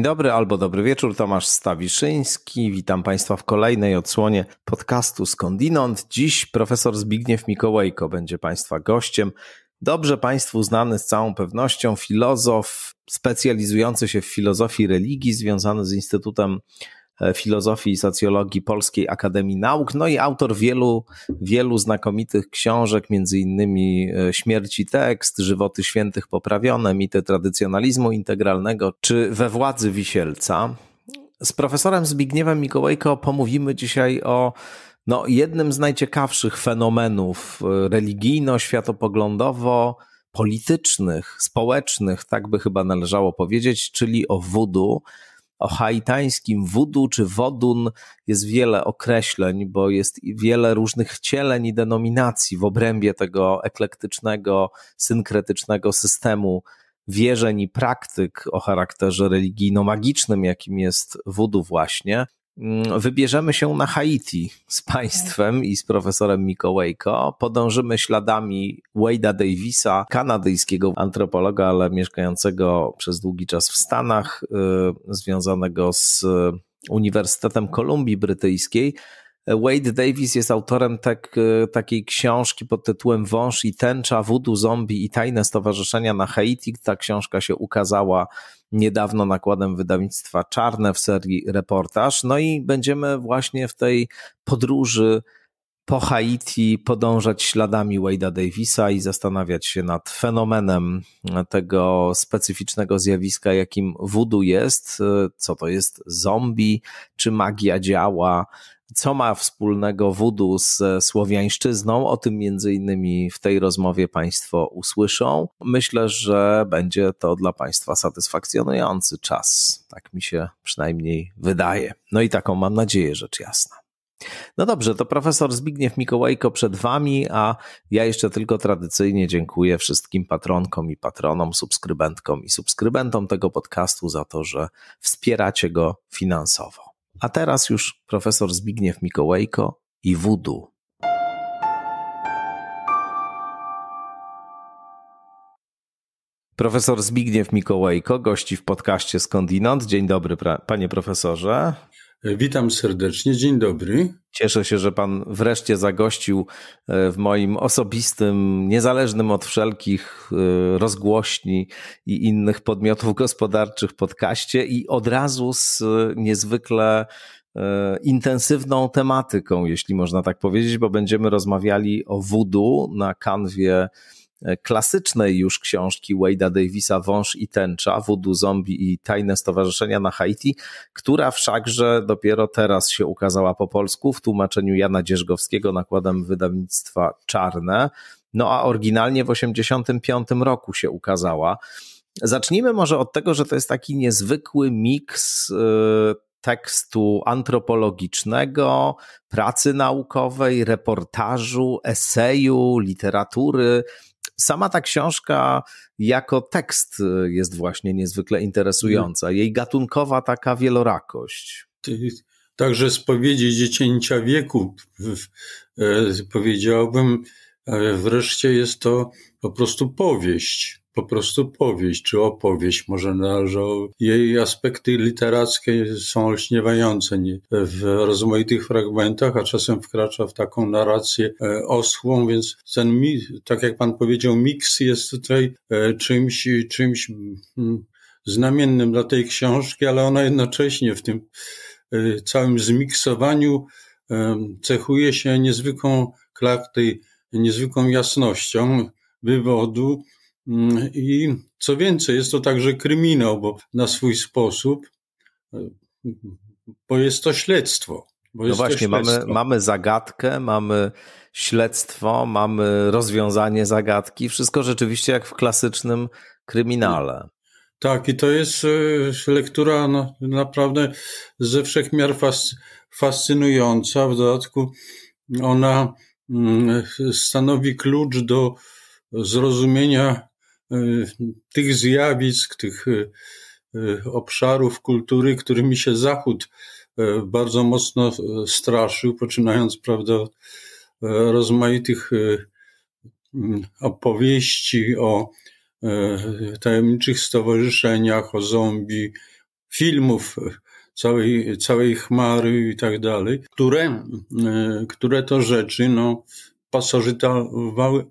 Dzień dobry albo dobry wieczór, Tomasz Stawiszyński. Witam Państwa w kolejnej odsłonie podcastu Skądinąd. Dziś profesor Zbigniew Mikołajko będzie Państwa gościem. Dobrze Państwu znany z całą pewnością filozof specjalizujący się w filozofii religii, związany z Instytutem E, filozofii i Socjologii Polskiej Akademii Nauk, no i autor wielu, wielu znakomitych książek, między innymi e, Śmierć i Tekst, Żywoty Świętych Poprawione, Mity Tradycjonalizmu Integralnego, czy We Władzy Wisielca. Z profesorem Zbigniewem Mikołajko pomówimy dzisiaj o no, jednym z najciekawszych fenomenów e, religijno-światopoglądowo politycznych, społecznych, tak by chyba należało powiedzieć, czyli o wodu o haitańskim wudu czy wodun jest wiele określeń, bo jest wiele różnych wcieleń i denominacji w obrębie tego eklektycznego, synkretycznego systemu wierzeń i praktyk o charakterze religijno-magicznym, jakim jest wudu właśnie. Mm, wybierzemy się na Haiti z państwem i z profesorem Mikołajko. Podążymy śladami Wade'a Davisa, kanadyjskiego antropologa, ale mieszkającego przez długi czas w Stanach, y, związanego z y, Uniwersytetem Kolumbii Brytyjskiej. Wade Davis jest autorem tak, y, takiej książki pod tytułem Wąż i tęcza, voodoo, zombie i tajne stowarzyszenia na Haiti. Ta książka się ukazała niedawno nakładem wydawnictwa Czarne w serii Reportaż. No i będziemy właśnie w tej podróży po Haiti podążać śladami Wade'a Davisa i zastanawiać się nad fenomenem tego specyficznego zjawiska, jakim voodoo jest, co to jest zombie, czy magia działa, co ma wspólnego wódu z słowiańszczyzną. O tym między innymi w tej rozmowie Państwo usłyszą. Myślę, że będzie to dla Państwa satysfakcjonujący czas. Tak mi się przynajmniej wydaje. No i taką mam nadzieję, rzecz jasna. No dobrze, to profesor Zbigniew Mikołajko przed Wami, a ja jeszcze tylko tradycyjnie dziękuję wszystkim patronkom i patronom, subskrybentkom i subskrybentom tego podcastu za to, że wspieracie go finansowo. A teraz już profesor Zbigniew Mikołajko i wudu. Profesor Zbigniew Mikołajko gości w podcaście Skądinąd. Dzień dobry, panie profesorze. Witam serdecznie, dzień dobry. Cieszę się, że Pan wreszcie zagościł e, w moim osobistym, niezależnym od wszelkich e, rozgłośni i innych podmiotów gospodarczych podcaście i od razu z e, niezwykle intensywną tematyką, jeśli można tak powiedzieć, bo będziemy rozmawiali o wudu na kanwie E, klasycznej już książki Wade'a Davisa Wąż i Tęcza, Wudu Zombie i Tajne Stowarzyszenia na Haiti, która wszakże dopiero teraz się ukazała po polsku w tłumaczeniu Jana Dzierzgowskiego nakładem wydawnictwa Czarne. No a oryginalnie w 1985 roku się ukazała. Zacznijmy może od tego, że to jest taki niezwykły miks yy, tekstu antropologicznego, pracy naukowej, reportażu, eseju, literatury. Sama ta książka jako tekst y, jest właśnie niezwykle interesująca. Mhm. Jej gatunkowa taka wielorakość. Także spowiedzi dziecięcia wieku, e, powiedziałbym, e, wreszcie jest to po prostu powieść po prostu powieść czy opowieść. Może należą, jej aspekty literackie są olśniewające w rozmaitych fragmentach, a czasem wkracza w taką narrację e, oschłą, więc ten, tak jak pan powiedział, miks jest tutaj e, czymś, czymś mm, znamiennym dla tej książki, ale ona jednocześnie w tym e, całym zmiksowaniu cechuje się niezwykłą klarką, niezwykłą jasnością wywodu, Mm, I co więcej, jest to także kryminał, bo na swój sposób, e, bo jest to śledztwo. no właśnie, śledztwo. Mamy, mamy zagadkę, mamy śledztwo, mamy rozwiązanie zagadki. Wszystko rzeczywiście jak w klasycznym kryminale. Tak, i to jest e, lektura no, naprawdę ze wszech miar fascynująca. W dodatku ona mm, stanowi klucz do zrozumienia Y, tych zjawisk, tych y, y, obszarów kultury, którymi się Zachód bardzo mocno straszył, poczynając prawda, od rozmaitych mm, opowieści o tajemniczych stowarzyszeniach, o zombie, filmów całej, całej chmary i tak dalej, które, które to rzeczy no,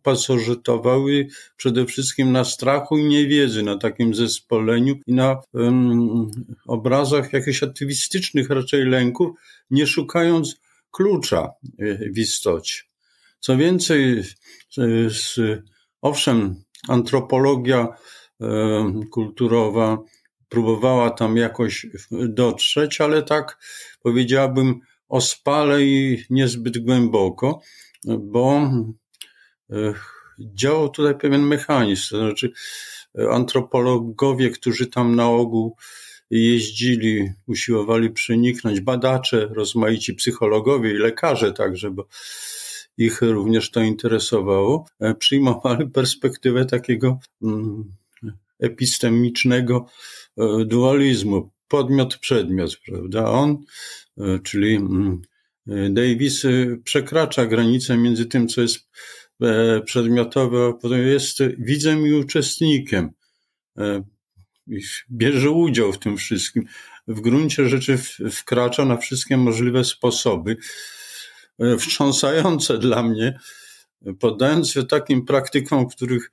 pasożytowały przede wszystkim na strachu i niewiedzy, na takim zespoleniu i na um, obrazach jakichś aktywistycznych raczej lęków, nie szukając klucza e, w istocie. Co więcej, e, z, owszem, antropologia um, kulturowa próbowała tam jakoś dotrzeć, ale tak powiedziałabym ospale i niezbyt głęboko bo e, działał tutaj pewien mechanizm. To znaczy, e, antropologowie, którzy tam na ogół jeździli, usiłowali przeniknąć, badacze, rozmaici psychologowie i lekarze także, bo ich również to interesowało, e, przyjmowali perspektywę takiego mm, epistemicznego dualizmu. Podmiot, przedmiot, prawda? On, czyli mm, Davis przekracza granicę między tym, co jest e, przedmiotowe, a jest widzem i uczestnikiem. E, bierze udział w tym wszystkim. W gruncie rzeczy wkracza na wszystkie możliwe sposoby. E, wstrząsające dla mnie, poddając się takim praktykom, których,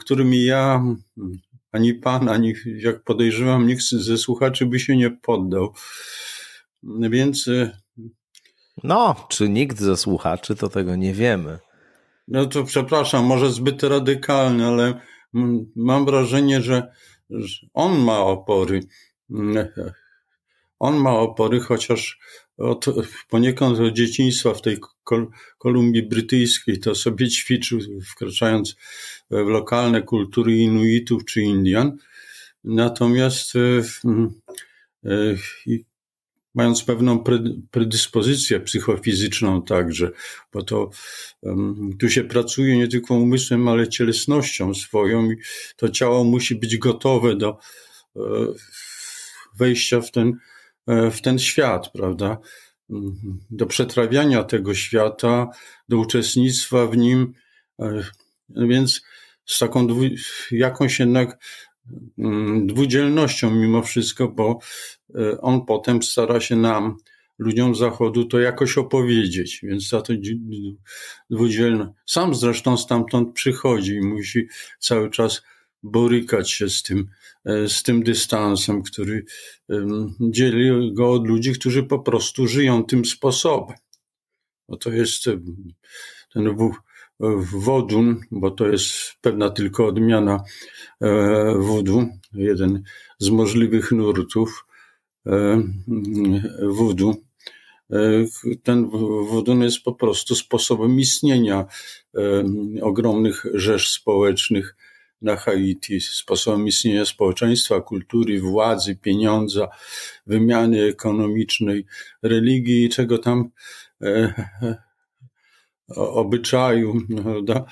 którymi ja ani pan, ani jak podejrzewam, nikt ze słuchaczy by się nie poddał. Więc no, czy nikt ze słuchaczy, to tego nie wiemy. No to przepraszam, może zbyt radykalny, ale mam wrażenie, że, że on ma opory. Mm, on ma opory, chociaż od, poniekąd od dzieciństwa w tej Kol Kolumbii Brytyjskiej to sobie ćwiczył, wkraczając w lokalne kultury Inuitów czy Indian. Natomiast y, y, mając pewną predyspozycję psychofizyczną także, bo to um, tu się pracuje nie tylko umysłem, ale cielesnością swoją i to ciało musi być gotowe do e, wejścia w ten, e, w ten świat, prawda? Mhm. Do przetrawiania tego świata, do uczestnictwa w nim. E, więc z taką jakąś jednak Mm, dwudzielnością mimo wszystko, bo e, on potem stara się nam, ludziom Zachodu, to jakoś opowiedzieć. Więc za to dwudzielne. Sam zresztą stamtąd przychodzi i musi cały czas borykać się z tym, e, z tym dystansem, który dzieli go od ludzi, którzy po prostu żyją tym sposobem. Bo to jest e, ten wodun, bo to jest pewna tylko odmiana e, wodu, jeden z możliwych nurtów e, wodu. E, ten wodun jest po prostu sposobem istnienia ogromnych rzesz społecznych na Haiti, sposobem istnienia społeczeństwa, kultury, władzy, pieniądza, wymiany ekonomicznej, religii, czego tam obyczaju, prawda?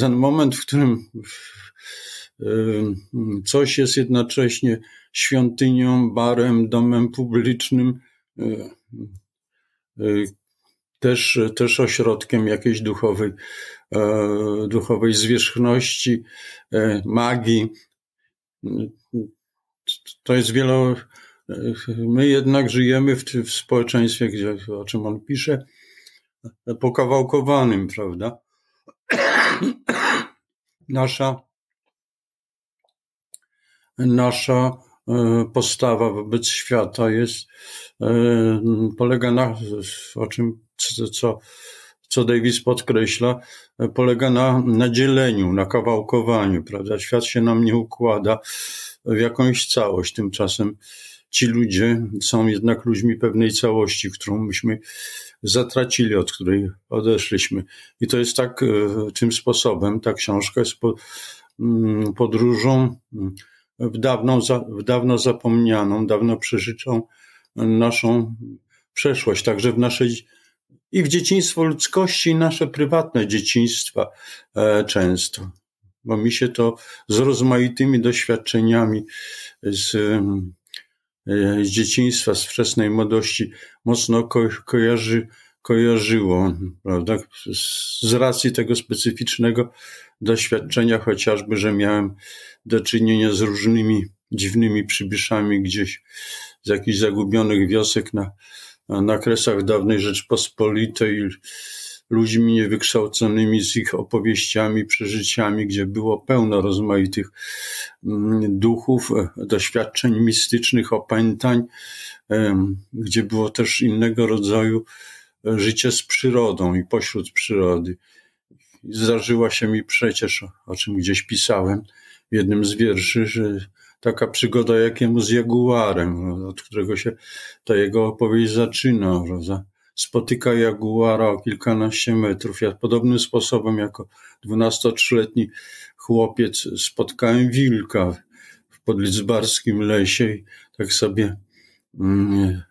Ten moment, w którym y, coś jest jednocześnie świątynią, barem, domem publicznym, y, y, też, też ośrodkiem jakiejś duchowej, e, duchowej zwierzchności, e, magii. To jest wielo. My jednak żyjemy w, w społeczeństwie, gdzie, o czym on pisze, pokawałkowanym, prawda? Nasza, nasza e, postawa wobec świata jest, e, polega na, o czym, co, co Davis podkreśla, e, polega na, na dzieleniu, na kawałkowaniu, prawda? Świat się nam nie układa w jakąś całość. Tymczasem ci ludzie są jednak ludźmi pewnej całości, którą myśmy zatracili, od której odeszliśmy. I to jest tak, e, tym sposobem ta książka jest mm, podróżą mm, w, dawną, w dawno zapomnianą, dawno przeżyczą e, naszą przeszłość, także w naszej i w dzieciństwo ludzkości, i nasze prywatne dzieciństwa e, często. Bo mi się to z rozmaitymi doświadczeniami, z E, z dzieciństwa, z wczesnej młodości mocno ko kojarzy, kojarzyło, prawda? Z racji tego specyficznego doświadczenia, chociażby, że miałem do czynienia z różnymi dziwnymi przybyszami gdzieś z jakichś zagubionych wiosek na, na kresach dawnej Rzeczpospolitej, ludźmi niewykształconymi z ich opowieściami, przeżyciami, gdzie było pełno rozmaitych Mm, duchów, e, doświadczeń mistycznych, opętań, e, gdzie było też innego rodzaju e, życie z przyrodą i pośród przyrody. Zdarzyła się mi przecież, o czym gdzieś pisałem w jednym z wierszy, że taka przygoda jakiemu z jaguarem, od którego się ta jego opowieść zaczyna, prawda? spotyka jaguara o kilkanaście metrów. Ja podobnym sposobem jako 12-13-letni chłopiec, spotkałem wilka w podlizbarskim lesie. Tak sobie mm,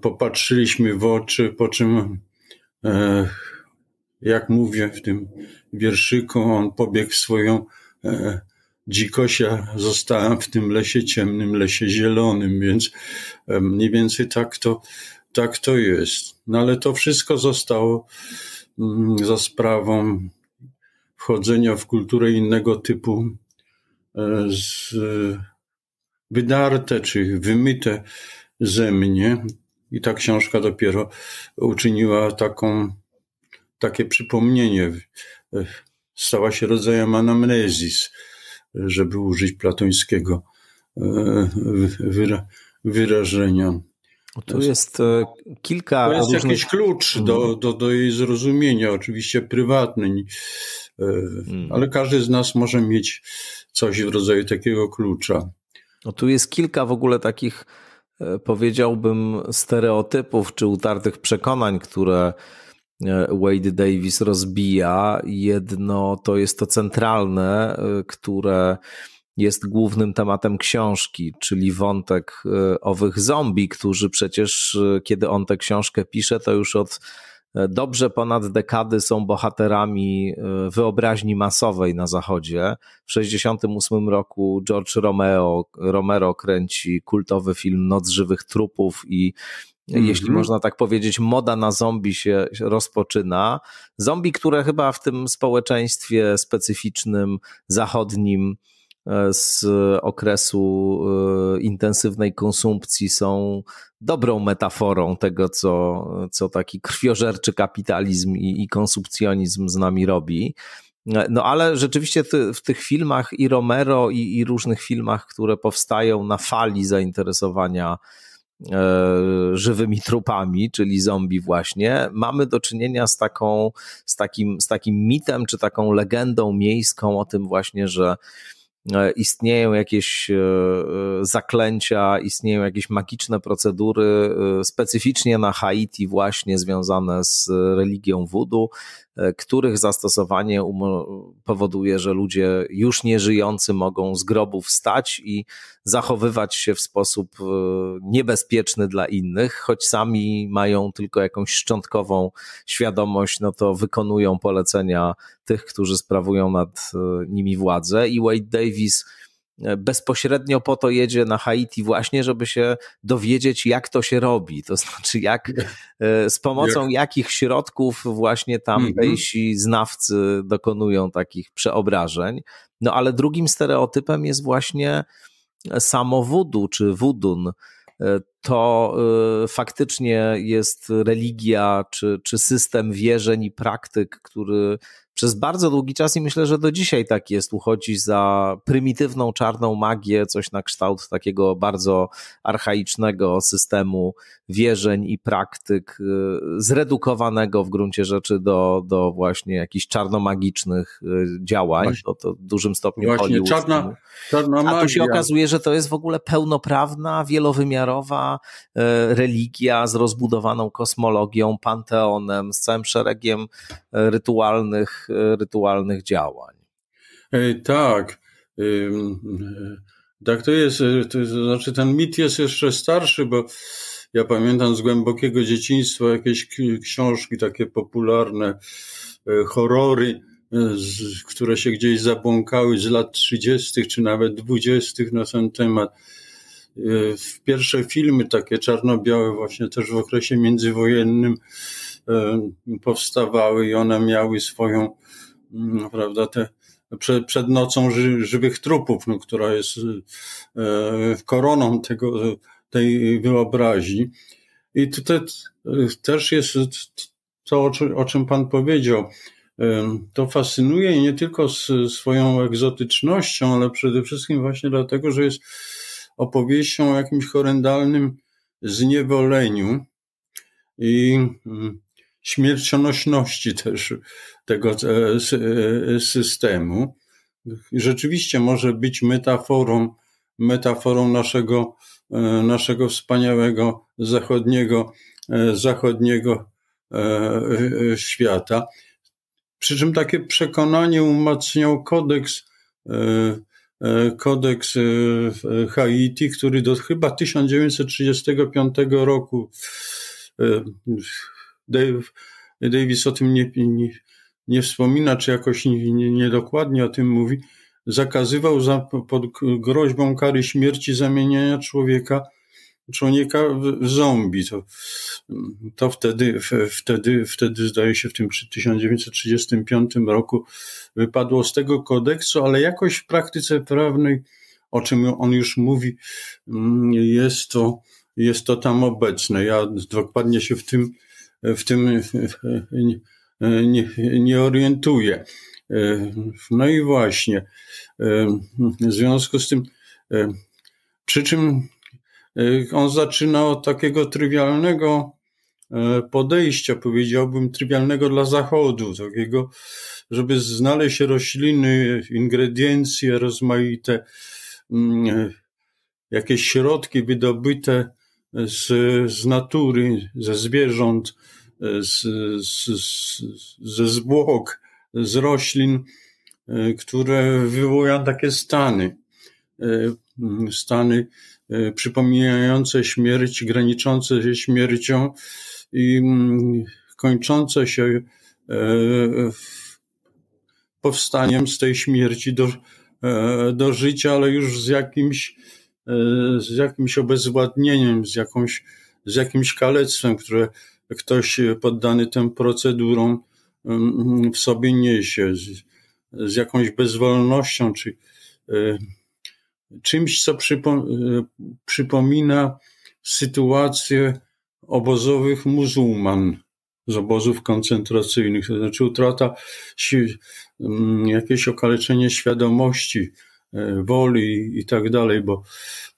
popatrzyliśmy w oczy, po czym, e, jak mówię w tym wierszyku, on pobiegł w swoją e, dzikość. Ja zostałem w tym lesie ciemnym, lesie zielonym, więc e, mniej więcej tak to, tak to jest. No ale to wszystko zostało mm, za sprawą wchodzenia w kulturę innego typu e, z, wydarte czy wymyte ze mnie. I ta książka dopiero uczyniła taką, takie przypomnienie. E, stała się rodzajem anamnezis, żeby użyć platońskiego e, wyrażenia. Tu jest e, kilka. To jest różnych... jakiś klucz mm. do, do, do jej zrozumienia, oczywiście prywatny, e, mm. ale każdy z nas może mieć coś w rodzaju takiego klucza. No tu jest kilka w ogóle takich, e, powiedziałbym, stereotypów czy utartych przekonań, które Wade Davis rozbija. Jedno to jest to centralne, które jest głównym tematem książki, czyli wątek e, owych zombie, którzy przecież, e, kiedy on tę książkę pisze, to już od e, dobrze ponad dekady są bohaterami wyobraźni masowej na Zachodzie. W 1968 roku George Romeo, Romero kręci kultowy film Noc Żywych Trupów i jeśli mm-hmm. można tak powiedzieć, moda na zombie się rozpoczyna. Zombie, które chyba w tym społeczeństwie specyficznym, zachodnim, E, z okresu e, intensywnej konsumpcji są dobrą metaforą tego, co, co taki krwiożerczy kapitalizm i, i konsumpcjonizm z nami robi. E, no ale rzeczywiście ty, w tych filmach i Romero, i, i, różnych filmach, które powstają na fali zainteresowania e, żywymi trupami, czyli zombie właśnie, mamy do czynienia z, taką, z, takim, z takim mitem, czy taką legendą miejską o tym właśnie, że E, istnieją jakieś e, e, zaklęcia, istnieją jakieś magiczne procedury specyficznie na Haiti właśnie związane z religią wudu, E, których zastosowanie powoduje, że ludzie już nieżyjący mogą z grobu wstać i zachowywać się w sposób e, niebezpieczny dla innych, choć sami mają tylko jakąś szczątkową świadomość, no to wykonują polecenia tych, którzy sprawują nad e, nimi władzę. I Wade Davis E, bezpośrednio po to jedzie na Haiti właśnie, żeby się dowiedzieć, jak to się robi, to znaczy jak e, z pomocą jak... jakich środków właśnie tam mhm. znawcy dokonują takich przeobrażeń. No ale drugim stereotypem jest właśnie e, samowudu, czy wudun. To faktycznie jest religia czy, czy system wierzeń i praktyk, który przez bardzo długi czas i myślę, że do dzisiaj tak jest, uchodzi za prymitywną czarną magię, coś na kształt takiego bardzo archaicznego systemu wierzeń i praktyk, y, zredukowanego w gruncie rzeczy do, do właśnie jakichś czarnomagicznych y, działań, to, to w dużym stopniu właśnie, Czarna, czarna magia. A tu się okazuje, że to jest w ogóle pełnoprawna, wielowymiarowa y, religia z rozbudowaną kosmologią, panteonem, z całym szeregiem rytualnych rytualnych działań. E, tak. E, tak to jest. E, to znaczy, ten mit jest jeszcze starszy, bo ja pamiętam z głębokiego dzieciństwa jakieś książki takie popularne, horrory, które się gdzieś zabłąkały z lat 30. czy nawet 20. na ten temat. Pierwsze filmy takie czarno-białe, właśnie też w okresie międzywojennym, Y, powstawały i one miały swoją, mm, prawda, te przed, przed nocą ży, żywych trupów, no, która jest y, y, koroną tego, tej wyobraźni. I tutaj też jest to, o, czym Pan powiedział. To fascynuje nie tylko swoją egzotycznością, ale przede wszystkim właśnie dlatego, że jest opowieścią o jakimś horrendalnym zniewoleniu i mm, śmiercionośności też tego e, e, systemu. Rzeczywiście może być metaforą, metaforą naszego, e, naszego wspaniałego zachodniego, zachodniego świata. Przy czym takie przekonanie umacniał kodeks, kodeks Haiti, który do chyba 1935 roku Dave, Davis o tym nie, nie, nie wspomina, czy jakoś niedokładnie o tym mówi, zakazywał za, pod groźbą kary śmierci zamieniania człowieka człowieka w zombie. To, to wtedy, wtedy, wtedy, zdaje się, w tym 1935 roku wypadło z tego kodeksu, ale jakoś w praktyce prawnej, o czym on już mówi, mm, jest to, jest to tam obecne. Ja dokładnie się w tym w tym nie, nie orientuje. No i właśnie, w związku z tym, przy czym on zaczyna od takiego trywialnego e, podejścia, powiedziałbym, trywialnego dla Zachodu, takiego, żeby znaleźć rośliny, ingrediencje rozmaite, mm, e, jakieś środki wydobyte z, z natury, ze zwierząt, z, z, z, ze zwłok, z roślin, e, które wywołują takie stany. E, stany e, przypominające śmierć, graniczące się śmiercią i mm, kończące się powstaniem z tej śmierci do, do życia, ale już z jakimś z jakimś obezwładnieniem, z, jakąś, z jakimś kalectwem, które ktoś poddany tym procedurom mm, w sobie niesie, z, z jakąś bezwolnością, czy y, czymś, co przypo, y, przypomina sytuację obozowych muzułman z obozów koncentracyjnych, to znaczy utrata si, mm, jakieś okaleczenie świadomości, E, woli i tak dalej, bo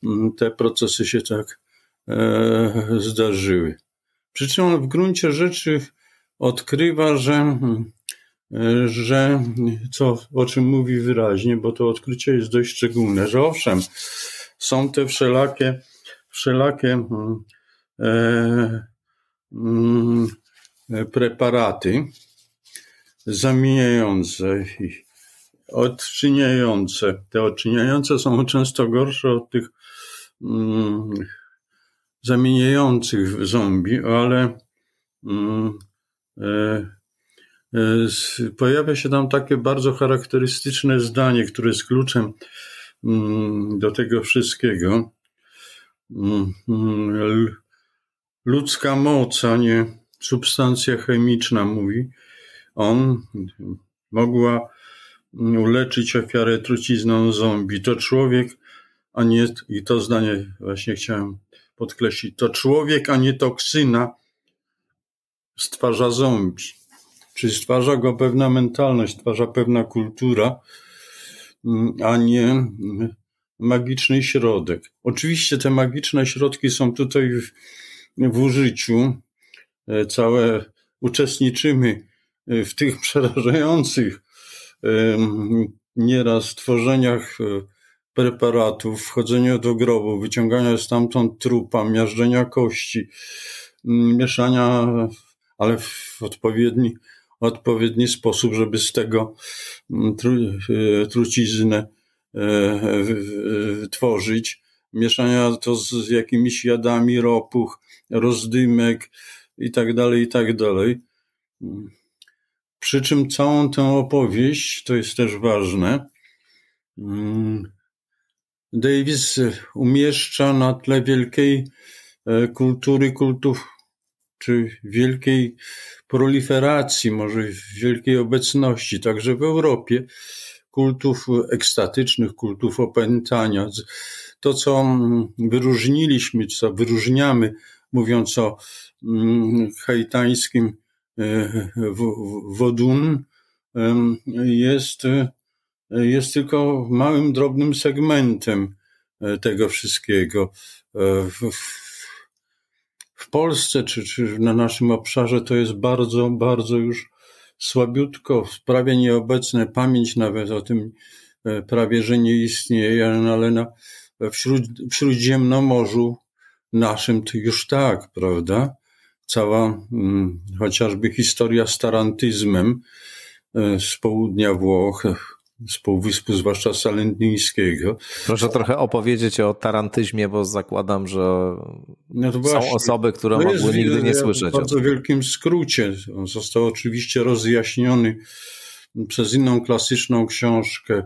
mm, te procesy się tak e, zdarzyły. Przy czym on w gruncie rzeczy odkrywa, że, mm, e, że co, o czym mówi wyraźnie, bo to odkrycie jest dość szczególne, że owszem, są te wszelakie, wszelakie mm, e, m, preparaty zamieniające ich odczyniające. Te odczyniające są często gorsze od tych mm, zamieniających w zombie, ale mm, e, e pojawia się tam takie bardzo charakterystyczne zdanie, które jest kluczem mm, do tego wszystkiego. Mm, mm, ludzka moc, a nie substancja chemiczna, mówi on, mogła uleczyć ofiarę trucizną zombie. To człowiek, a nie, i to zdanie właśnie chciałem podkreślić, to człowiek, a nie toksyna stwarza zombie. Czyli stwarza go pewna mentalność, stwarza pewna kultura, mm, a nie mm, magiczny środek. Oczywiście te magiczne środki są tutaj w, w użyciu. E, całe uczestniczymy e, w tych przerażających nieraz tworzeniach e, preparatów, wchodzenia do grobu, wyciągania stamtąd trupa, miażdżenia kości, mieszania, ale w odpowiedni, odpowiedni sposób, żeby z tego tru, e, truciznę e, tworzyć, mieszania to z jakimiś jadami ropuch, rozdymek i tak dalej, i tak dalej. Przy czym całą tę opowieść, to jest też ważne, mm, Davis umieszcza na tle wielkiej e, kultury kultów, czy wielkiej proliferacji, może wielkiej obecności, także w Europie, kultów ekstatycznych, kultów opętania. To, co mm, wyróżniliśmy, co wyróżniamy, mówiąc o mm, haitańskim Wodun jest, jest tylko małym, drobnym segmentem e, tego wszystkiego. E, w, w Polsce czy, czy na naszym obszarze to jest bardzo, bardzo już słabiutko, prawie nieobecne. Pamięć nawet o tym e, prawie, że nie istnieje, ale na, wśród, w Śródziemnomorzu naszym to już tak, prawda? cała mm, chociażby historia z tarantyzmem e, z południa Włoch, e, z półwyspu, zwłaszcza salentyńskiego. Proszę trochę opowiedzieć o tarantyzmie, bo zakładam, że no są osoby, które no mogły nigdy nie słyszeć. W bardzo wielkim skrócie. On został oczywiście rozjaśniony przez inną klasyczną książkę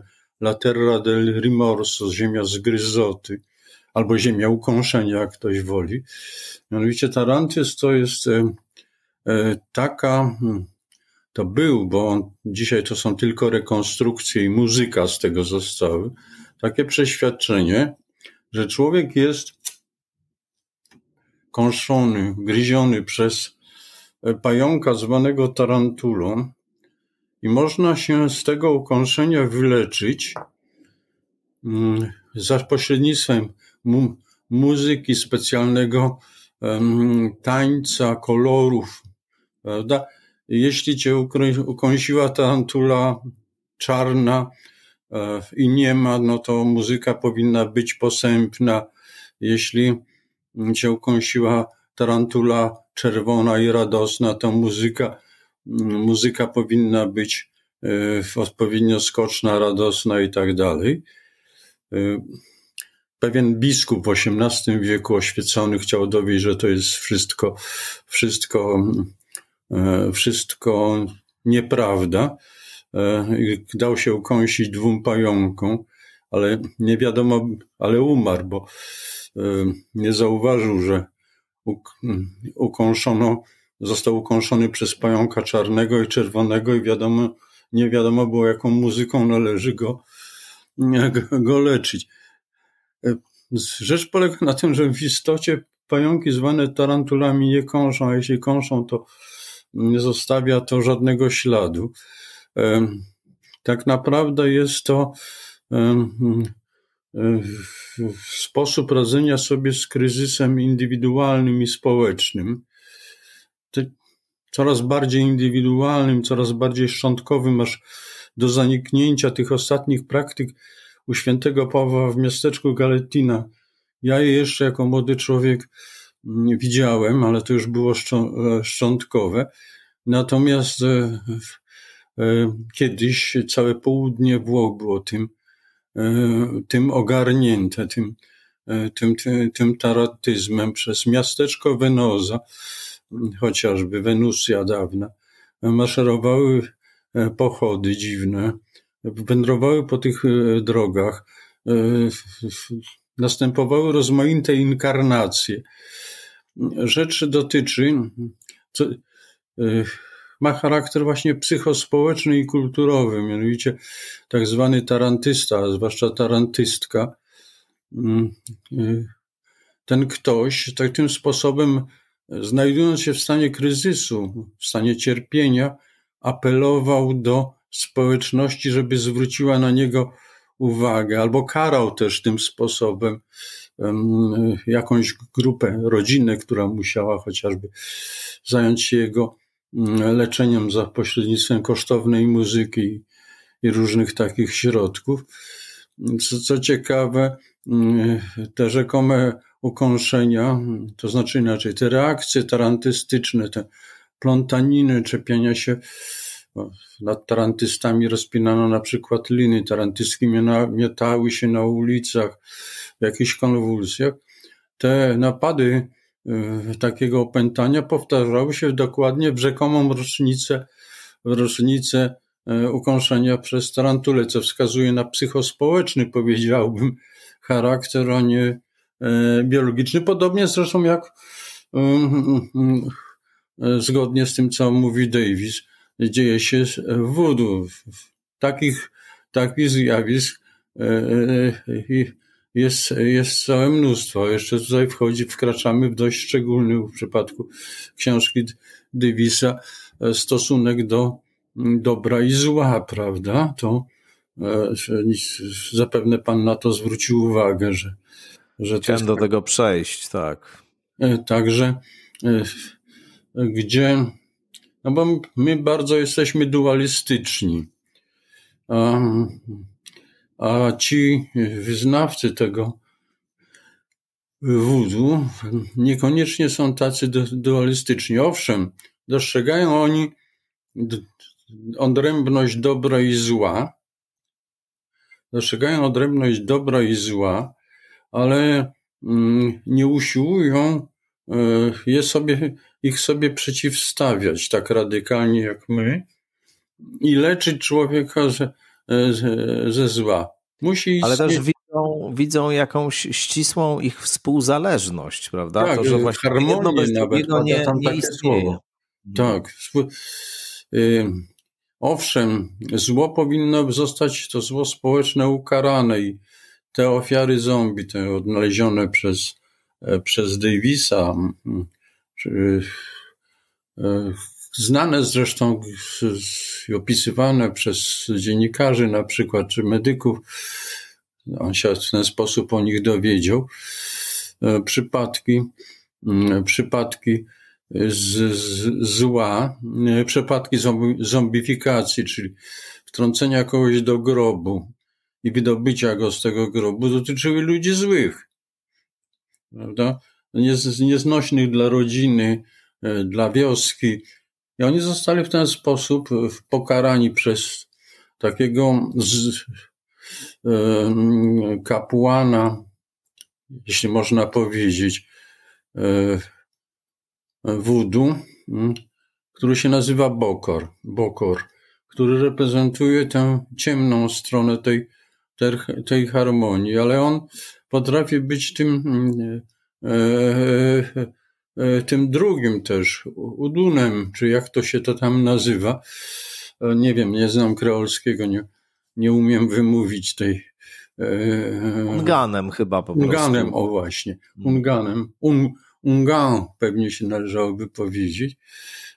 Terra del Rimorso, Ziemia zgryzoty albo ziemia ukąszenia, jak ktoś woli. Mianowicie Tarantys to jest e, e, taka, hmm, to był, bo dzisiaj to są tylko rekonstrukcje i muzyka z tego zostały, takie przeświadczenie, że człowiek jest kąszony, gryziony przez e, pająka zwanego tarantulą i można się z tego ukąszenia wyleczyć mm, za pośrednictwem mu muzyki, specjalnego um, tańca, kolorów, prawda? Jeśli cię ukąsiła tarantula czarna e, i nie ma, no to muzyka powinna być posępna. Jeśli mm, cię ukąsiła tarantula czerwona i radosna, to muzyka, mm, muzyka powinna być e, odpowiednio skoczna, radosna i tak dalej. E, Pewien biskup w XVIII wieku oświecony chciał dowieść, że to jest wszystko, wszystko, e, wszystko nieprawda. E, dał się ukąsić dwóm pająkom, ale nie wiadomo, ale umarł, bo e, nie zauważył, że ukąszono, został ukąszony przez pająka czarnego i czerwonego i wiadomo, nie wiadomo było, jaką muzyką należy go, go leczyć. Y, rzecz polega na tym, że w istocie pająki zwane tarantulami nie kąszą, a jeśli kąszą, to nie zostawia to żadnego śladu. Tak naprawdę jest to y, sposób radzenia sobie z kryzysem indywidualnym i społecznym. Coraz bardziej indywidualnym, coraz bardziej szczątkowym, aż do zaniknięcia tych ostatnich praktyk u świętego Pawła w miasteczku Galetina. Ja je jeszcze jako młody człowiek mm, widziałem, ale to już było e, szczątkowe. Natomiast e, e, kiedyś całe południe Włoch było tym, tym ogarnięte, tym, tym, tym, tym tarotyzmem przez miasteczko Venosa, mm, chociażby Wenusja dawna, maszerowały pochody dziwne wędrowały po tych e, drogach, e, następowały rozmaite inkarnacje. Rzecz dotyczy, co, e, ma charakter właśnie psychospołeczny i kulturowy, mianowicie tak zwany tarantysta, a zwłaszcza tarantystka. Mm, ten ktoś takim sposobem, znajdując się w stanie kryzysu, w stanie cierpienia, apelował do społeczności, żeby zwróciła na niego uwagę, albo karał też tym sposobem jakąś grupę, rodzinę, która musiała chociażby zająć się jego mm, leczeniem za pośrednictwem kosztownej muzyki i różnych takich środków. Co, co ciekawe, mm, te rzekome ukąszenia, to znaczy inaczej, te reakcje tarantystyczne, te plątaniny, czepiania się no, nad tarantystami rozpinano na przykład liny, tarantystki miotały się na ulicach w jakichś konwulsjach. Te napady y, takiego opętania powtarzały się dokładnie w rzekomą rocznicę, rocznicę y, ukąszenia przez tarantulę, co wskazuje na psychospołeczny, powiedziałbym, charakter, a nie y, biologiczny. Podobnie zresztą jak zgodnie z tym, co mówi Davis, dzieje się e, w wódu. Takich, takich zjawisk e, e, jest, jest całe mnóstwo. Jeszcze tutaj wchodzi, wkraczamy w dość szczególny w przypadku książki Dywisa stosunek do dobra i zła, prawda? To zapewne pan na to zwrócił uwagę, że, że Chciałem jest... do tak- tego przejść, tak. Także gdzie no bo my bardzo jesteśmy dualistyczni. A, a ci wyznawcy tego wódu niekoniecznie są tacy dualistyczni. Owszem, dostrzegają oni odrębność dobra i zła, dostrzegają odrębność dobra i zła, ale mm, nie usiłują E, je sobie, ich sobie przeciwstawiać tak radykalnie jak my i leczyć człowieka ze, e, ze zła. Musi Ale też widzą, widzą jakąś ścisłą ich współzależność, prawda? Tak, to, że e, właśnie jedno bez drugiego nie, tam nie istnieje. Mhm. Tak. Owszem, zło powinno zostać, to zło społeczne ukarane i te ofiary zombie, te odnalezione przez E, przez Davisa, e, znane zresztą i opisywane przez dziennikarzy na przykład, czy medyków, on się w ten sposób o nich dowiedział, e, przypadki, przypadki z, z, zła, przypadki zombifikacji, czyli wtrącenia kogoś do grobu i wydobycia go z tego grobu dotyczyły ludzi złych prawda? Nieznośnych dla rodziny, e, dla wioski. I oni zostali w ten sposób e, pokarani przez takiego z, e, kapłana, jeśli można powiedzieć, e, który się nazywa Bokor, Bokor, który reprezentuje tę ciemną stronę tej, tej harmonii, ale on potrafi być tym, mm, e, e, e, tym drugim też, udunem, czy jak to się to tam nazywa. Nie wiem, nie znam kreolskiego, nie, nie umiem wymówić tej. Unganem chyba po prostu. Unganem, o właśnie. Hmm. Unganem. Un, Ungan pewnie się należałoby powiedzieć,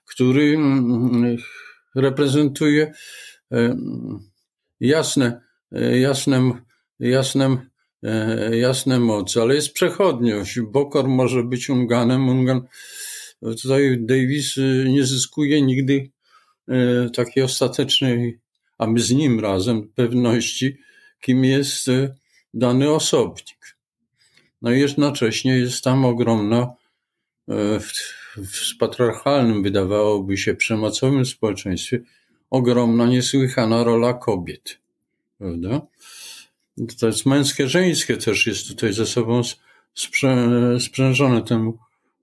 który mm, reprezentuje jasne, jasne, jasne E, jasne moce, ale jest przechodniość. Bokor może być Unganem, Ungan tutaj Davis e, nie zyskuje nigdy e, takiej ostatecznej, a my z nim razem, pewności, kim jest dany osobnik. No i jednocześnie jest tam ogromna w, w patriarchalnym, wydawałoby się, przemocowym społeczeństwie ogromna, niesłychana rola kobiet, prawda? to jest męskie, żeńskie też jest tutaj ze sobą sprzężone temu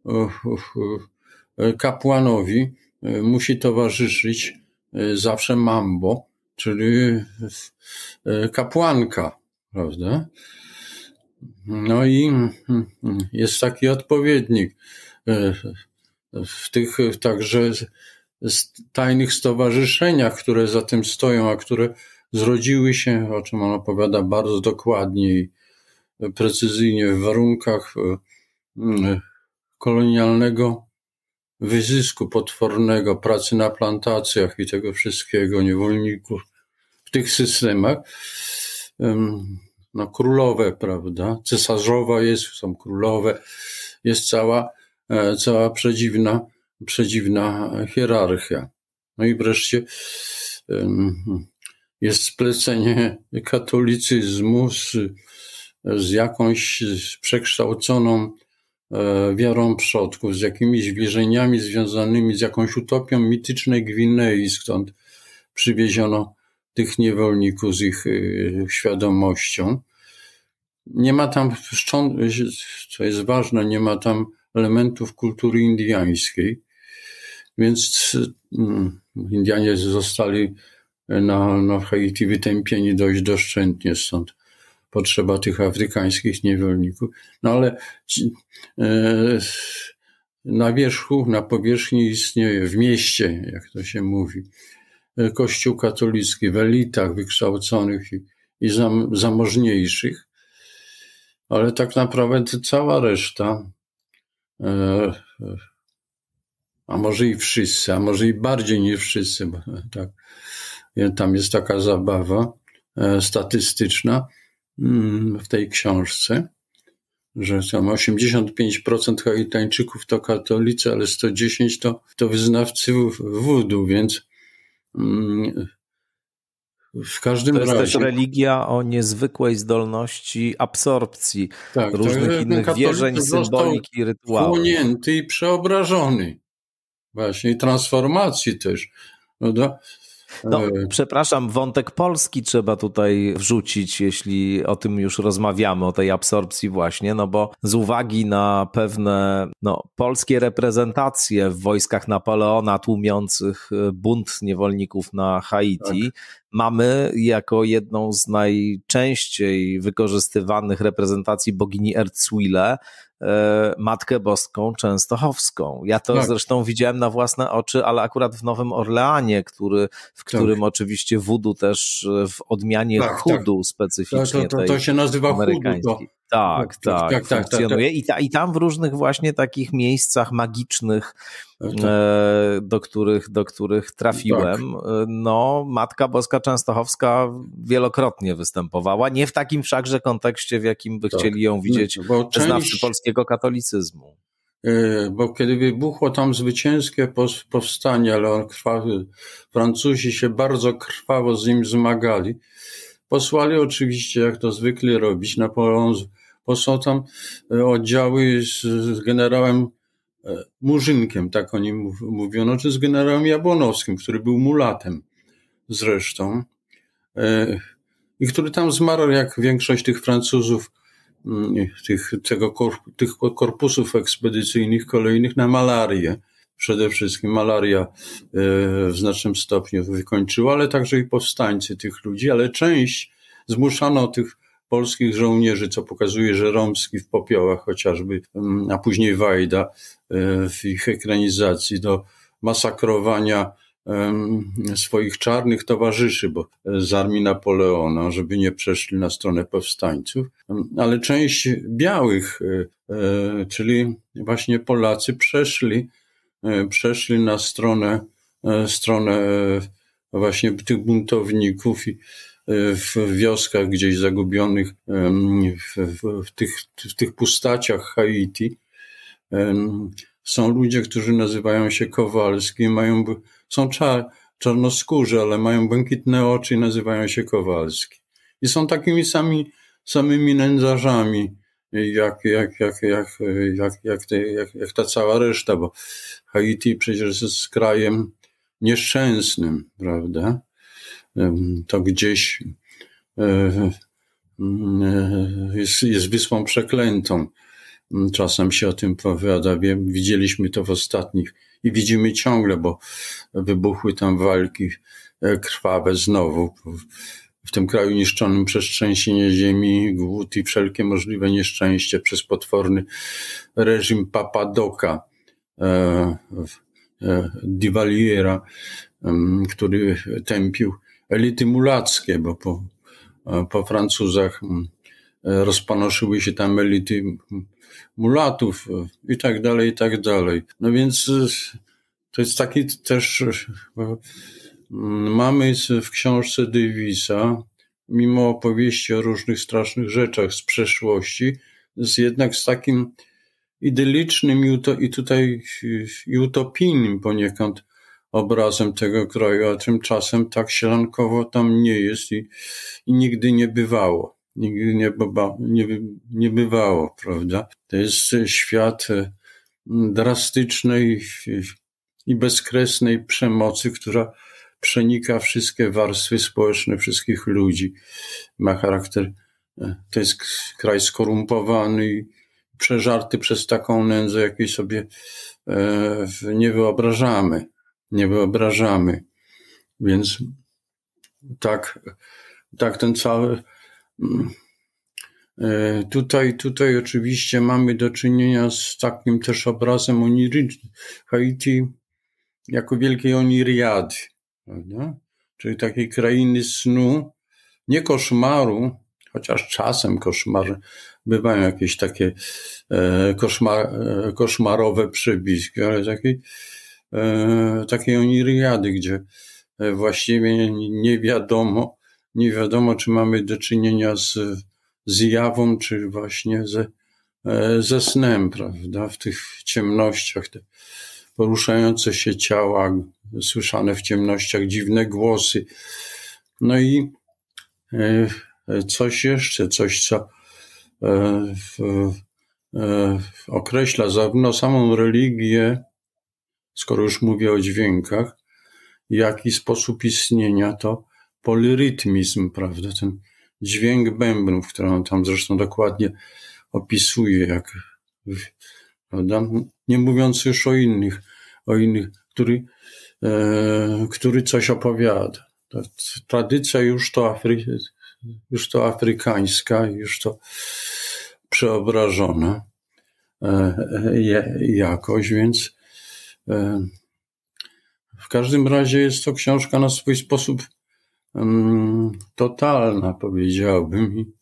e, e, kapłanowi. E, musi towarzyszyć zawsze mambo, czyli kapłanka, prawda? No i mm, mm, jest taki odpowiednik w tych także tajnych stowarzyszeniach, które za tym stoją, a które zrodziły się, o czym on opowiada bardzo dokładnie i precyzyjnie w warunkach e, kolonialnego wyzysku potwornego, pracy na plantacjach i tego wszystkiego, niewolników w tych systemach. No, królowe, prawda? Cesarzowa jest, są królowe, jest cała, e, cała przedziwna, przedziwna hierarchia. No i wreszcie jest splecenie katolicyzmu z, z jakąś przekształconą e, wiarą przodków, z jakimiś wierzeniami związanymi z jakąś utopią mitycznej Gwinei, skąd przywieziono tych niewolników z ich e, świadomością. Nie ma tam, co jest ważne, nie ma tam elementów kultury indiańskiej, więc mm, Indianie zostali na, na Haiti wytępieni dość doszczętnie, stąd potrzeba tych afrykańskich niewolników. No ale e, na wierzchu, na powierzchni istnieje, w mieście, jak to się mówi, e, Kościół katolicki, w elitach wykształconych i, i zam, zamożniejszych, ale tak naprawdę cała reszta, e, e a może i wszyscy, a może i bardziej niż wszyscy, tak tam jest taka zabawa e, statystyczna mm, w tej książce, że tam 85% Haitańczyków to katolicy, ale 110 to, to wyznawcy wodu, więc mm, w każdym to jest razie. też religia o niezwykłej zdolności absorpcji tak, różnych innych wierzeń, symboliki, rytuałów. Chłonięty i przeobrażony. Właśnie, i transformacji też. No no, y, przepraszam, wątek polski trzeba tutaj wrzucić, jeśli o tym już rozmawiamy, o tej absorpcji właśnie, no bo z uwagi na pewne no, polskie reprezentacje w wojskach Napoleona tłumiących y, bunt niewolników na Haiti, tak. mamy jako jedną z najczęściej wykorzystywanych reprezentacji bogini Erzwile E, Matkę Boską Częstochowską. Ja to tak. zresztą widziałem na własne oczy, ale akurat w Nowym Orleanie, który, w tak. którym tak. oczywiście wudu też e, w odmianie tak, tak. chudu tak. specyficznie. To, to, to, to się nazywa chudu. Tak tak tak, tak, tak, tak, tak funkcjonuje. Tak, tak. I, ta, I tam w różnych właśnie takich miejscach magicznych, tak. e, do, których, do których trafiłem, e, no Matka Boska Częstochowska wielokrotnie występowała, nie w takim wszakże kontekście, w jakim by chcieli ją widzieć no, bo część, polskiego katolicyzmu. E, bo kiedy wybuchło tam zwycięskie powstanie, ale on krwawy, Francuzi się bardzo krwawo z nim zmagali, Posłali oczywiście, jak to zwykle robić, na polą, posłał tam e, oddziały z, z generałem e, Murzynkiem, tak o nim mówiono, czy z generałem Jabłonowskim, który był mulatem zresztą e, i który tam zmarł, jak większość tych Francuzów, mm, tych, tego, tych korpusów ekspedycyjnych kolejnych na malarię przede wszystkim malaria e, w znacznym stopniu wykończyła, ale także i powstańcy tych ludzi, ale część zmuszano tych polskich żołnierzy, co pokazuje że Romski w popiołach chociażby, mm, a później Wajda e, w ich ekranizacji do masakrowania swoich czarnych towarzyszy bo e, z armii Napoleona, żeby nie przeszli na stronę powstańców, mm, ale część białych, czyli właśnie Polacy przeszli E, przeszli na stronę, e, stronę e, właśnie tych buntowników i w wioskach gdzieś zagubionych, w, w, w tych, w tych pustaciach Haiti. Są ludzie, którzy nazywają się Kowalski, mają, są czar, czarnoskórzy, ale mają błękitne oczy i nazywają się Kowalski. I są takimi sami, samymi nędzarzami, jak, jak, jak, jak, jak, jak, jak, jak ta cała reszta, bo Haiti przecież jest krajem nieszczęsnym, prawda? To gdzieś e, e, jest, jest wyspą przeklętą. Czasem się o tym powiada. Widzieliśmy to w ostatnich i widzimy ciągle, bo wybuchły tam walki e, krwawe znowu w tym kraju niszczonym przez trzęsienie ziemi, głód i wszelkie możliwe nieszczęście przez potworny reżim Papadoka, e, e, Diwaliera, e, który tępił elity mulackie, bo po, e, po Francuzach e, rozpanoszyły się tam elity mulatów e, i tak dalej, i tak dalej. No więc to jest taki też Mm, mamy w książce Davisa, mimo opowieści o różnych strasznych rzeczach z przeszłości, z jednak z takim idyllicznym i tutaj i y, utopijnym poniekąd obrazem tego kraju, a tymczasem tak sielankowo tam nie jest i, i nigdy nie bywało. Nigdy nie, bywa, nie, nie bywało, prawda? To jest świat y, drastycznej y, i bezkresnej przemocy, która przenika wszystkie warstwy społeczne, wszystkich ludzi. Ma charakter, e, to jest kraj skorumpowany i przeżarty przez taką nędzę, jakiej sobie e, nie wyobrażamy. Nie wyobrażamy. Więc tak, tak ten cały. Mm, e, tutaj, tutaj oczywiście mamy do czynienia z takim też obrazem onirycznym. Haiti jako wielkiej oniriady prawda? Czyli takiej krainy snu, nie koszmaru, chociaż czasem koszmarze, bywają jakieś takie e, koszmar, e, koszmarowe przebiski, ale takiej, e, takiej oniriady, gdzie e, właściwie nie wiadomo, nie wiadomo, czy mamy do czynienia z zjawą, czy właśnie ze, e, ze snem, prawda, w tych ciemnościach. Te, poruszające się ciała, słyszane w ciemnościach dziwne głosy. No i e, coś jeszcze, coś co e, e, określa zarówno samą religię, skoro już mówię o dźwiękach, jak i sposób istnienia, to polirytmizm, prawda? Ten dźwięk bębnów, który on tam zresztą dokładnie opisuje, jak prawda? Nie mówiąc już o innych, o innych, który, e, który coś opowiada. tradycja już to, Afry, już to afrykańska, już to przeobrażona e, jakoś, więc e, w każdym razie jest to książka na swój sposób mm, totalna, powiedziałbym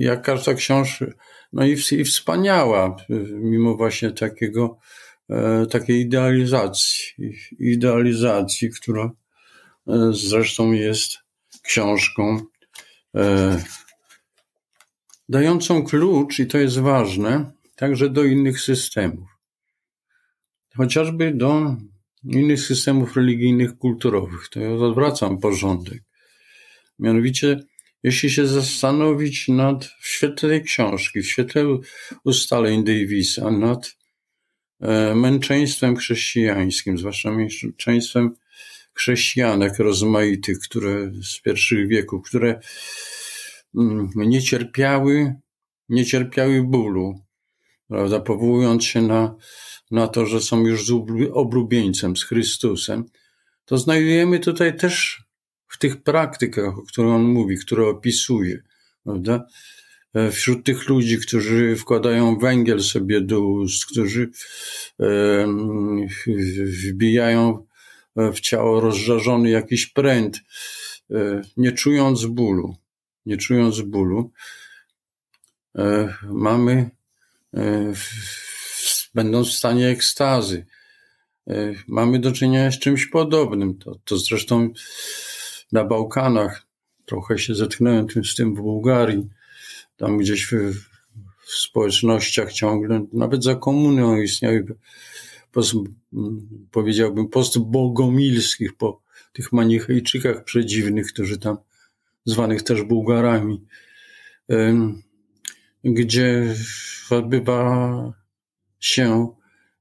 jak każda książka, no i, i wspaniała, mimo właśnie takiego, e, takiej idealizacji, idealizacji, która e, zresztą jest książką e, dającą klucz, i to jest ważne, także do innych systemów. Chociażby do innych systemów religijnych, kulturowych. To ja odwracam porządek. Mianowicie jeśli się zastanowić nad w świetle tej książki, w świetle ustaleń Davisa, nad e, męczeństwem chrześcijańskim, zwłaszcza męczeństwem chrześcijanek rozmaitych, które z pierwszych wieków, które mm, nie cierpiały, nie cierpiały bólu, prawda, powołując się na, na to, że są już z oblubieńcem, z Chrystusem, to znajdujemy tutaj też w tych praktykach, o których on mówi, które opisuje, prawda? E, wśród tych ludzi, którzy wkładają węgiel sobie do ust, którzy wbijają e, w ciało rozżarzony jakiś pręt, e, nie czując bólu, nie czując bólu, mamy, będąc w stanie ekstazy. Mamy do czynienia z czymś podobnym. To, to zresztą na Bałkanach. Trochę się zetknąłem z tym w Bułgarii. Tam gdzieś w, w społecznościach ciągle, nawet za komunią istniały, post, powiedziałbym, bogomilskich po tych manichejczykach przedziwnych, którzy tam, zwanych też Bułgarami, gdzie odbywa się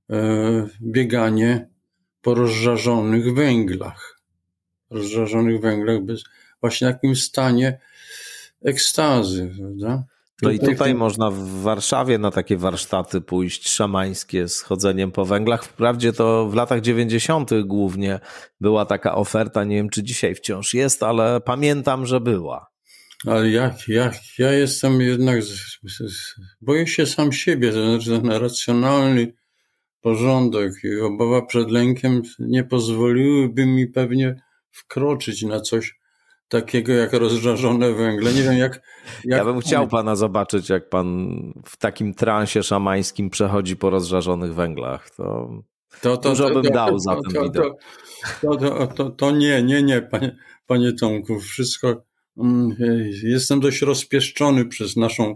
e, bieganie po rozżarzonych węglach rozżarzonych węglach, bez właśnie takim stanie ekstazy, prawda? No i tutaj można w Warszawie na takie warsztaty pójść szamańskie z chodzeniem po węglach. Wprawdzie to w latach 90. głównie była taka oferta, nie wiem czy dzisiaj wciąż jest, ale pamiętam, że była. Ale jak, jak, ja jestem jednak, boję się sam siebie, że znaczy racjonalny porządek i obawa przed lękiem nie pozwoliłyby mi pewnie wkroczyć na coś takiego jak rozżarzone węgle. Nie wiem, jak, jak. Ja bym chciał pana zobaczyć, jak pan w takim transie szamańskim przechodzi po rozżarzonych węglach. To, to, to dużo to, bym dał za ten widok. To, to, nie, nie, nie, panie, panie Tomku. Wszystko. Mm, jestem dość rozpieszczony przez naszą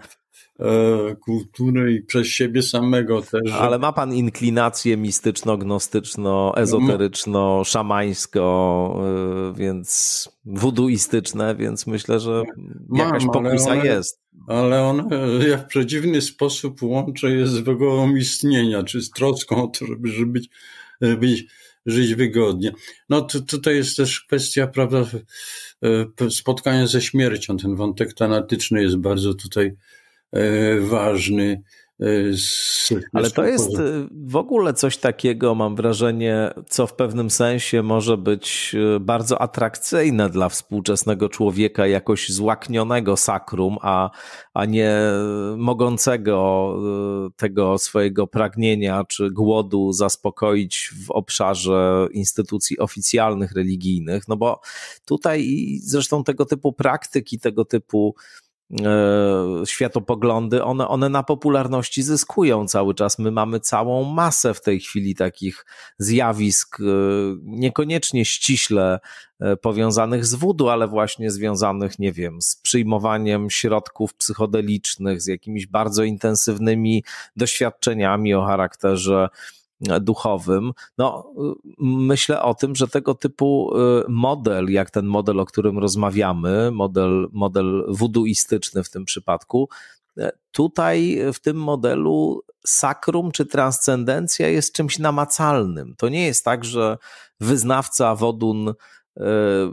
E, kultury i przez siebie samego też. Ale ma pan inklinację mistyczno-gnostyczno, ezoteryczno, no. szamańsko, e, więc wuduistyczne, więc myślę, że jakaś Mam, pokusa one, jest. Ale on ja w przedziwny sposób łączę je z wygodą istnienia, czy z troską o to, żeby, żeby być, być żyć wygodnie. No to, tutaj jest też kwestia, prawda, e, spotkania ze śmiercią. Ten wątek tanatyczny jest bardzo tutaj E, ważny. E, z, Ale to jest e, w ogóle coś takiego, mam wrażenie, co w pewnym sensie może być bardzo atrakcyjne dla współczesnego człowieka, jakoś złaknionego sakrum, a, a nie mogącego tego swojego pragnienia czy głodu zaspokoić w obszarze instytucji oficjalnych, religijnych. No bo tutaj zresztą tego typu praktyki, tego typu E, światopoglądy, one, one na popularności zyskują cały czas. My mamy całą masę w tej chwili takich zjawisk, e, niekoniecznie ściśle e, powiązanych z wodą ale właśnie związanych, nie wiem, z przyjmowaniem środków psychodelicznych, z jakimiś bardzo intensywnymi doświadczeniami o charakterze duchowym. No, myślę o tym, że tego typu y, model, jak ten model, o którym rozmawiamy, model, model wuduistyczny w tym przypadku, y, Tutaj w tym modelu sakrum czy transcendencja jest czymś namacalnym. To nie jest tak, że wyznawca wodun y,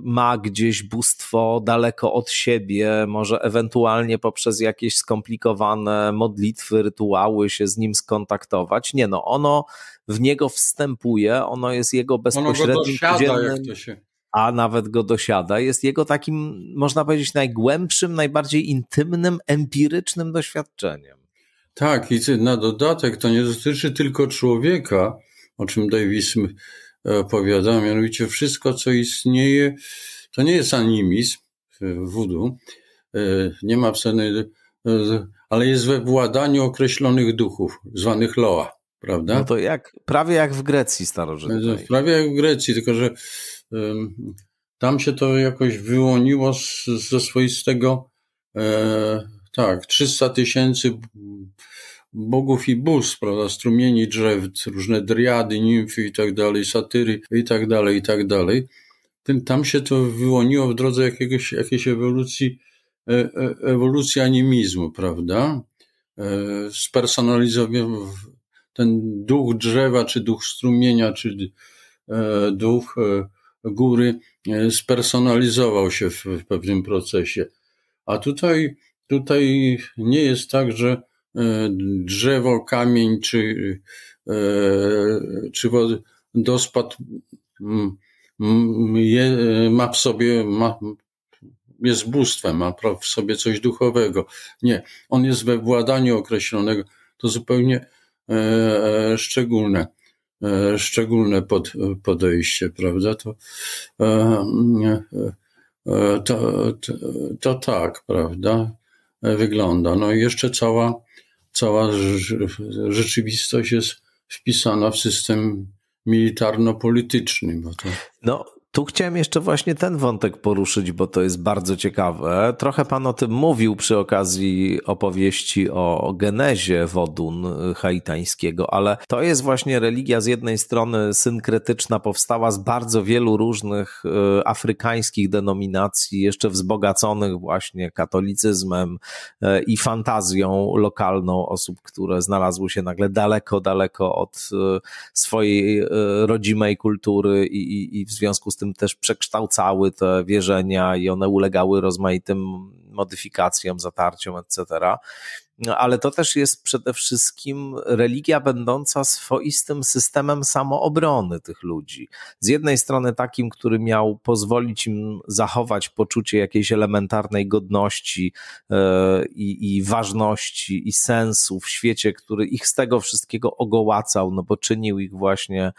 ma gdzieś bóstwo daleko od siebie, może ewentualnie poprzez jakieś skomplikowane modlitwy, rytuały się z nim skontaktować. Nie, no ono w niego wstępuje, ono jest jego bezpośrednim... Ono go jak to się a nawet go dosiada, jest jego takim, można powiedzieć, najgłębszym, najbardziej intymnym, empirycznym doświadczeniem. Tak, i na dodatek to nie dotyczy tylko człowieka, o czym Davis e, opowiada, mianowicie wszystko, co istnieje, to nie jest animizm e, wudu, e, nie ma wcale, ale jest we władaniu określonych duchów, zwanych loa. Prawda? No to jak, prawie jak w Grecji starożytnej. No prawie jak w Grecji, tylko że um, tam się to jakoś wyłoniło z, ze swoistego, e, tak, 300 tysięcy bogów i bóstw, prawda, strumieni drzew, różne driady, nimfy i tak dalej, satyry i tak dalej, i tak dalej. tam się to wyłoniło w drodze jakiegoś, jakiejś ewolucji, e, e ewolucji animizmu, prawda? E, spersonalizowanego ten duch drzewa, czy duch strumienia, czy e, duch e, góry e, spersonalizował się w, pewnym procesie. A tutaj, tutaj nie jest tak, że drzewo, kamień czy, czy wodospad je, ma w sobie, ma, jest bóstwem, ma w sobie coś duchowego. Nie, on jest we władaniu określonego. To zupełnie E, e, szczególne, e, szczególne pod, podejście, prawda? To, to, to, to tak, prawda? Wygląda. No i jeszcze cała, cała rzeczywistość jest wpisana w system militarno-polityczny. bo To... No, tu chciałem jeszcze właśnie ten wątek poruszyć, bo to jest bardzo ciekawe. Trochę pan o tym mówił przy okazji opowieści o genezie wodun haitańskiego, ale to jest właśnie religia z jednej strony synkretyczna, powstała z bardzo wielu różnych y, afrykańskich denominacji, jeszcze wzbogaconych właśnie katolicyzmem y, i fantazją lokalną osób, które znalazły się nagle daleko, daleko od y, swojej rodzimej kultury i, i, i w związku z tym też przekształcały te wierzenia i one ulegały rozmaitym modyfikacjom, zatarciom, etc. No, ale to też jest przede wszystkim religia będąca swoistym systemem samoobrony tych ludzi. Z jednej strony takim, który miał pozwolić im zachować poczucie jakiejś elementarnej godności e, i, i ważności i sensu w świecie, który ich z tego wszystkiego ogołacał, no bo czynił ich właśnie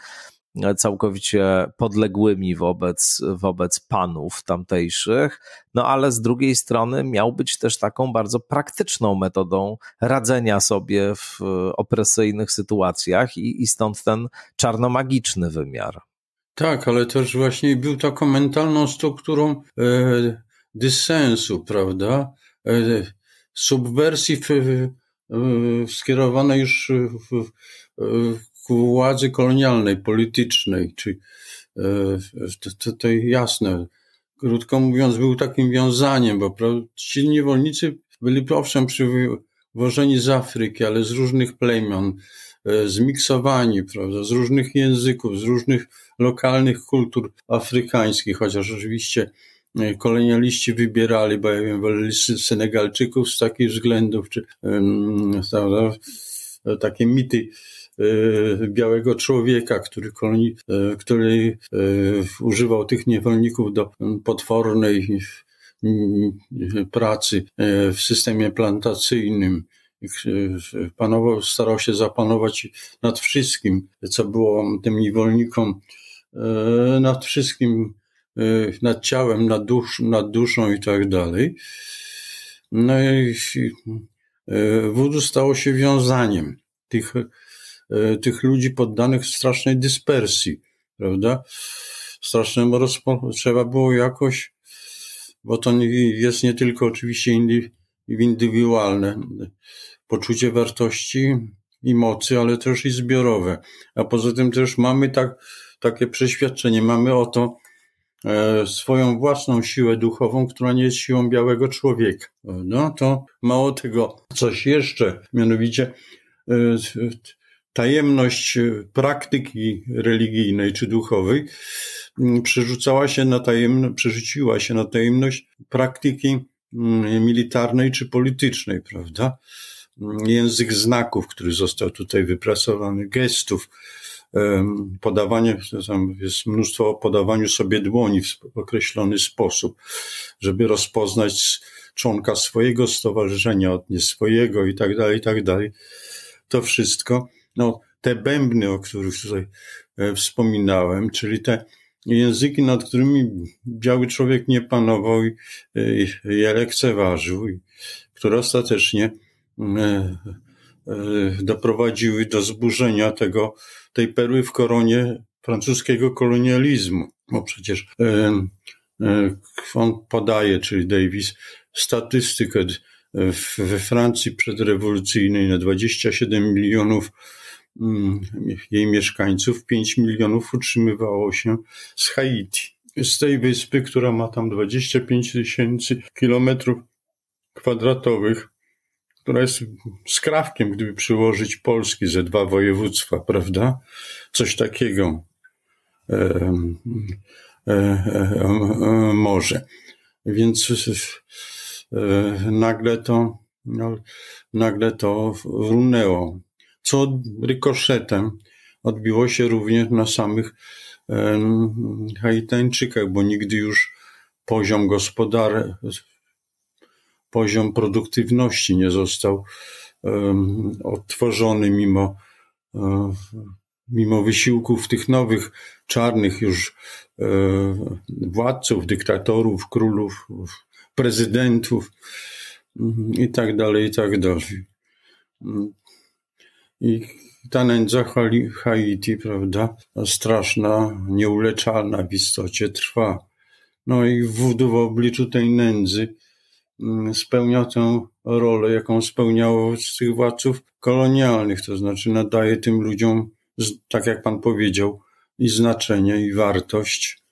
całkowicie podległymi wobec, wobec panów tamtejszych, no ale z drugiej strony miał być też taką bardzo praktyczną metodą radzenia sobie w e, opresyjnych sytuacjach i, i stąd ten czarnomagiczny wymiar. Tak, ale też właśnie był taką mentalną strukturą e, dysensu, prawda? E, subwersji w, w, w skierowanej już w, władzy kolonialnej, politycznej, czy e, to, to, to jasne. Krótko mówiąc, był takim wiązaniem, bo ci niewolnicy byli owszem przywożeni z Afryki, ale z różnych plemion, e, zmiksowani, prawda, z różnych języków, z różnych lokalnych kultur afrykańskich, chociaż oczywiście e, kolonialiści wybierali, bo ja wiem, woleli Senegalczyków z takich względów, czy um, takie mity E, białego człowieka, który, koloni, e, który e, używał tych niewolników do potwornej pracy w systemie plantacyjnym panował, starał się zapanować nad wszystkim, co było tym niewolnikom, nad wszystkim, nad ciałem, nad, dusz, nad duszą i tak dalej. No i wudu stało się wiązaniem tych E, tych ludzi poddanych strasznej dyspersji, prawda? Strasznemu rozpo... trzeba było jakoś, bo to jest nie tylko oczywiście indy... indywidualne poczucie wartości i mocy, ale też i zbiorowe. A poza tym też mamy tak, takie przeświadczenie, mamy o to, e, swoją własną siłę duchową, która nie jest siłą białego człowieka. No to mało tego, coś jeszcze, mianowicie e, tajemność y, praktyki religijnej czy duchowej mm, przerzucała się na tajemno, przerzuciła się na tajemność praktyki mm, militarnej czy politycznej, prawda? Mm, język znaków, który został tutaj wypracowany, gestów, podawanie, jest mnóstwo o podawaniu sobie dłoni w określony sposób, żeby rozpoznać członka swojego stowarzyszenia od swojego i tak dalej, i tak dalej. To wszystko no, te bębny, o których tutaj e, wspominałem, czyli te języki, nad którymi biały człowiek nie panował i, je lekceważył, i, które ostatecznie e, e, doprowadziły do zburzenia tego, tej perły w koronie francuskiego kolonializmu. Bo przecież on podaje, czyli Davis, statystykę we Francji przedrewolucyjnej na 27 milionów Mm, jej mieszkańców, 5 milionów utrzymywało się z Haiti. Z tej wyspy, która ma tam 25 tysięcy kilometrów kwadratowych, która jest skrawkiem, gdyby przyłożyć Polski ze dwa województwa, prawda? Coś takiego e, e, e, e może. Więc e, nagle to, no, nagle to runęło co rykoszetem odbiło się również na samych Haitańczykach, bo nigdy już poziom gospodar, poziom produktywności nie został odtworzony mimo, e, mimo wysiłków tych nowych czarnych już e, władców, dyktatorów, królów, prezydentów mm, i tak dalej, i tak dalej. I ta nędza Haiti, prawda, straszna, nieuleczalna w istocie trwa. No i wódu w obliczu tej nędzy mm, spełnia tę rolę, jaką spełniało z tych władców kolonialnych, to znaczy nadaje tym ludziom, tak jak pan powiedział, i znaczenie, i wartość,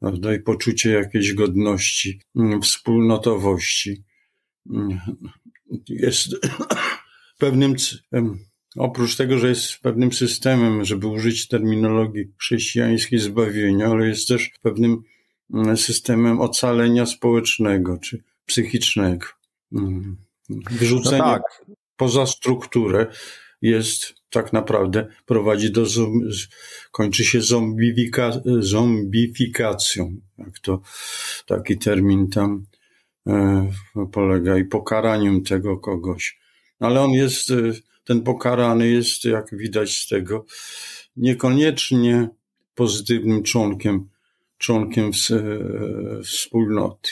prawda, i poczucie jakiejś godności, mm, wspólnotowości. Mm, jest pewnym Oprócz tego, że jest pewnym systemem, żeby użyć terminologii chrześcijańskiej zbawienia, ale jest też pewnym mm, systemem ocalenia społecznego czy psychicznego. Mm. Wyrzucenie no tak. poza strukturę jest tak naprawdę prowadzi do kończy się zombifika, zombifikacją. jak to taki termin tam e, polega i pokaraniem tego kogoś. Ale on jest e, ten pokarany jest, jak widać z tego, niekoniecznie pozytywnym członkiem, członkiem e, wspólnoty.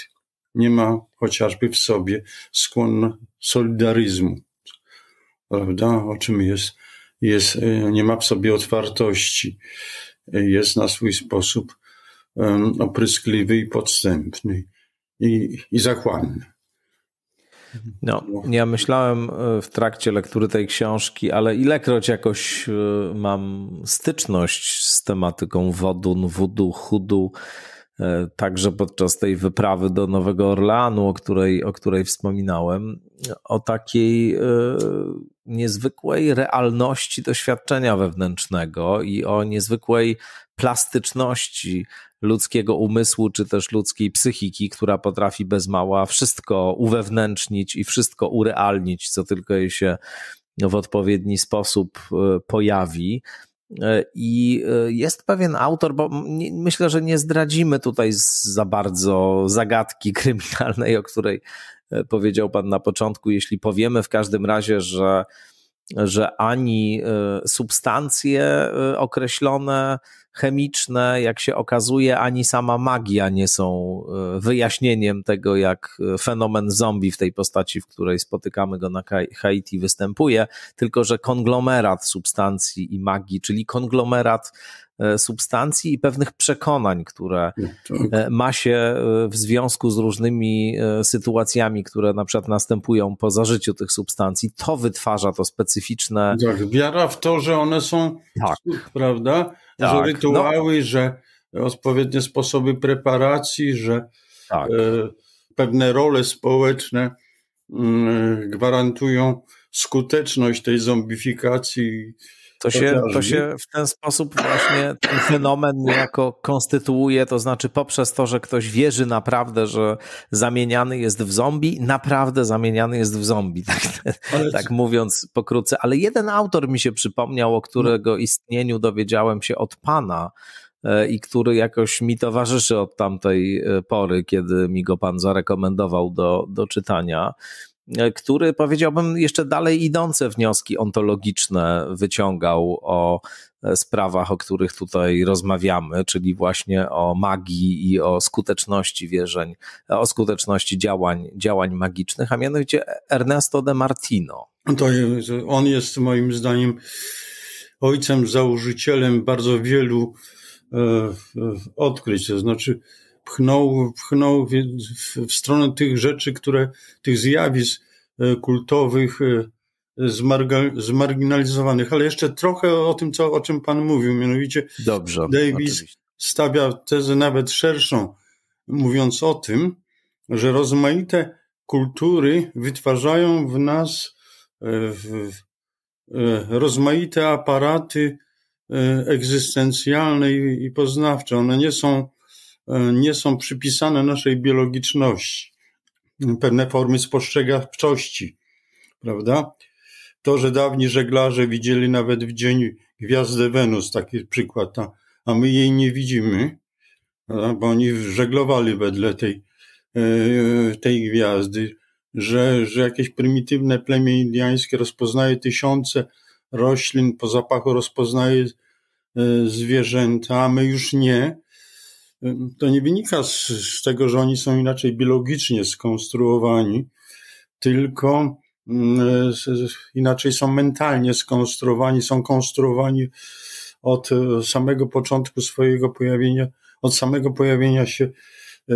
Nie ma chociażby w sobie skłon solidaryzmu, prawda? O czym jest, jest, e, nie ma w sobie otwartości, jest na swój sposób opryskliwy i podstępny i, i zachłanny. No, no, ja myślałem e, w trakcie lektury tej książki, ale ilekroć jakoś e, mam styczność z tematyką wodun, wudu, chudu, e, także podczas tej wyprawy do Nowego Orleanu, o której, o której wspominałem, o takiej niezwykłej realności doświadczenia wewnętrznego i o niezwykłej plastyczności ludzkiego umysłu, czy też ludzkiej psychiki, która potrafi bez mała wszystko uwewnętrznić i wszystko urealnić, co tylko jej się w odpowiedni sposób e, pojawi. E, I e, jest pewien autor, bo myślę, że nie zdradzimy tutaj za bardzo zagadki kryminalnej, o której powiedział Pan na początku. Jeśli powiemy w każdym razie, że, że ani substancje określone, chemiczne, jak się okazuje, ani sama magia nie są e, wyjaśnieniem tego, jak e, fenomen zombie w tej postaci, w której spotykamy go na Haiti, występuje, tylko że konglomerat substancji i magii, czyli konglomerat e, substancji i pewnych przekonań, które no, tak. ma się w związku z różnymi sytuacjami, które na przykład następują po zażyciu tych substancji. To wytwarza to specyficzne. Tak, wiara w to, że one są, tak. prawda? tak, że rytuały, no. że odpowiednie sposoby preparacji, że tak. E, pewne role społeczne mm, gwarantują skuteczność tej zombifikacji to się, to się w ten sposób właśnie ten fenomen niejako konstytuuje, to znaczy poprzez to, że ktoś wierzy naprawdę, że zamieniany jest w zombie, naprawdę zamieniany jest w zombie, tak, tak mówiąc pokrótce. Ale jeden autor mi się przypomniał, o którego istnieniu dowiedziałem się od pana, e, i który jakoś mi towarzyszy od tamtej e, pory, kiedy mi go pan zarekomendował do, do czytania. E, który powiedziałbym jeszcze dalej idące wnioski ontologiczne wyciągał o e, sprawach, o których tutaj rozmawiamy, czyli właśnie o magii i o skuteczności wierzeń, e, o skuteczności działań, działań magicznych, a mianowicie Ernesto de Martino. To on jest moim zdaniem ojcem, założycielem bardzo wielu e, odkryć, to znaczy pchnął, pchnął w, w stronę tych rzeczy, które, tych zjawisk e, kultowych, e, zmarginalizowanych. Ale jeszcze trochę o tym, co, o czym Pan mówił, mianowicie Dobrze, Davis oczywiście. stawia tezę nawet szerszą, mówiąc o tym, że rozmaite kultury wytwarzają w nas e, rozmaite aparaty egzystencjalne i poznawcze. One nie są E, nie są przypisane naszej biologiczności, pewne formy spostrzegawczości, prawda? To, że dawni żeglarze widzieli nawet w dzień gwiazdę Wenus, taki przykład, a, a my jej nie widzimy, prawda? bo oni żeglowali wedle tej, e, tej gwiazdy, że, że jakieś prymitywne plemię indyjskie rozpoznaje tysiące roślin, po zapachu rozpoznaje e, zwierzęta, a my już nie, to nie wynika z, z tego, że oni są inaczej biologicznie skonstruowani, tylko mm, inaczej są mentalnie skonstruowani, są konstruowani od e, samego początku swojego pojawienia, od samego pojawienia się e,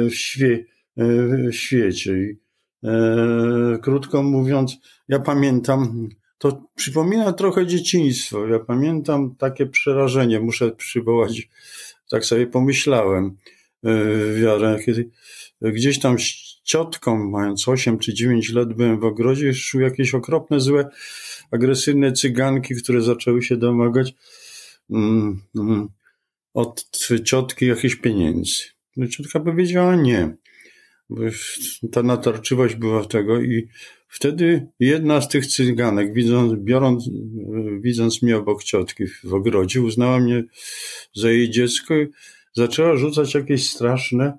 w, świe, e, w świecie. I, e, krótko mówiąc, ja pamiętam, to przypomina trochę dzieciństwo. Ja pamiętam takie przerażenie, muszę przywołać tak sobie pomyślałem, e, wiarę, kiedy gdzieś tam z ciotką, mając 8 czy 9 lat, byłem w ogrodzie, szły jakieś okropne, złe, agresywne cyganki, które zaczęły się domagać mm, mm, od ciotki jakichś pieniędzy. No, ciotka powiedziała nie. Bo ta natarczywość była tego i Wtedy jedna z tych cyganek, widząc, biorąc, e, widząc mnie obok ciotki w ogrodzie, uznała mnie za jej dziecko i zaczęła rzucać jakieś straszne,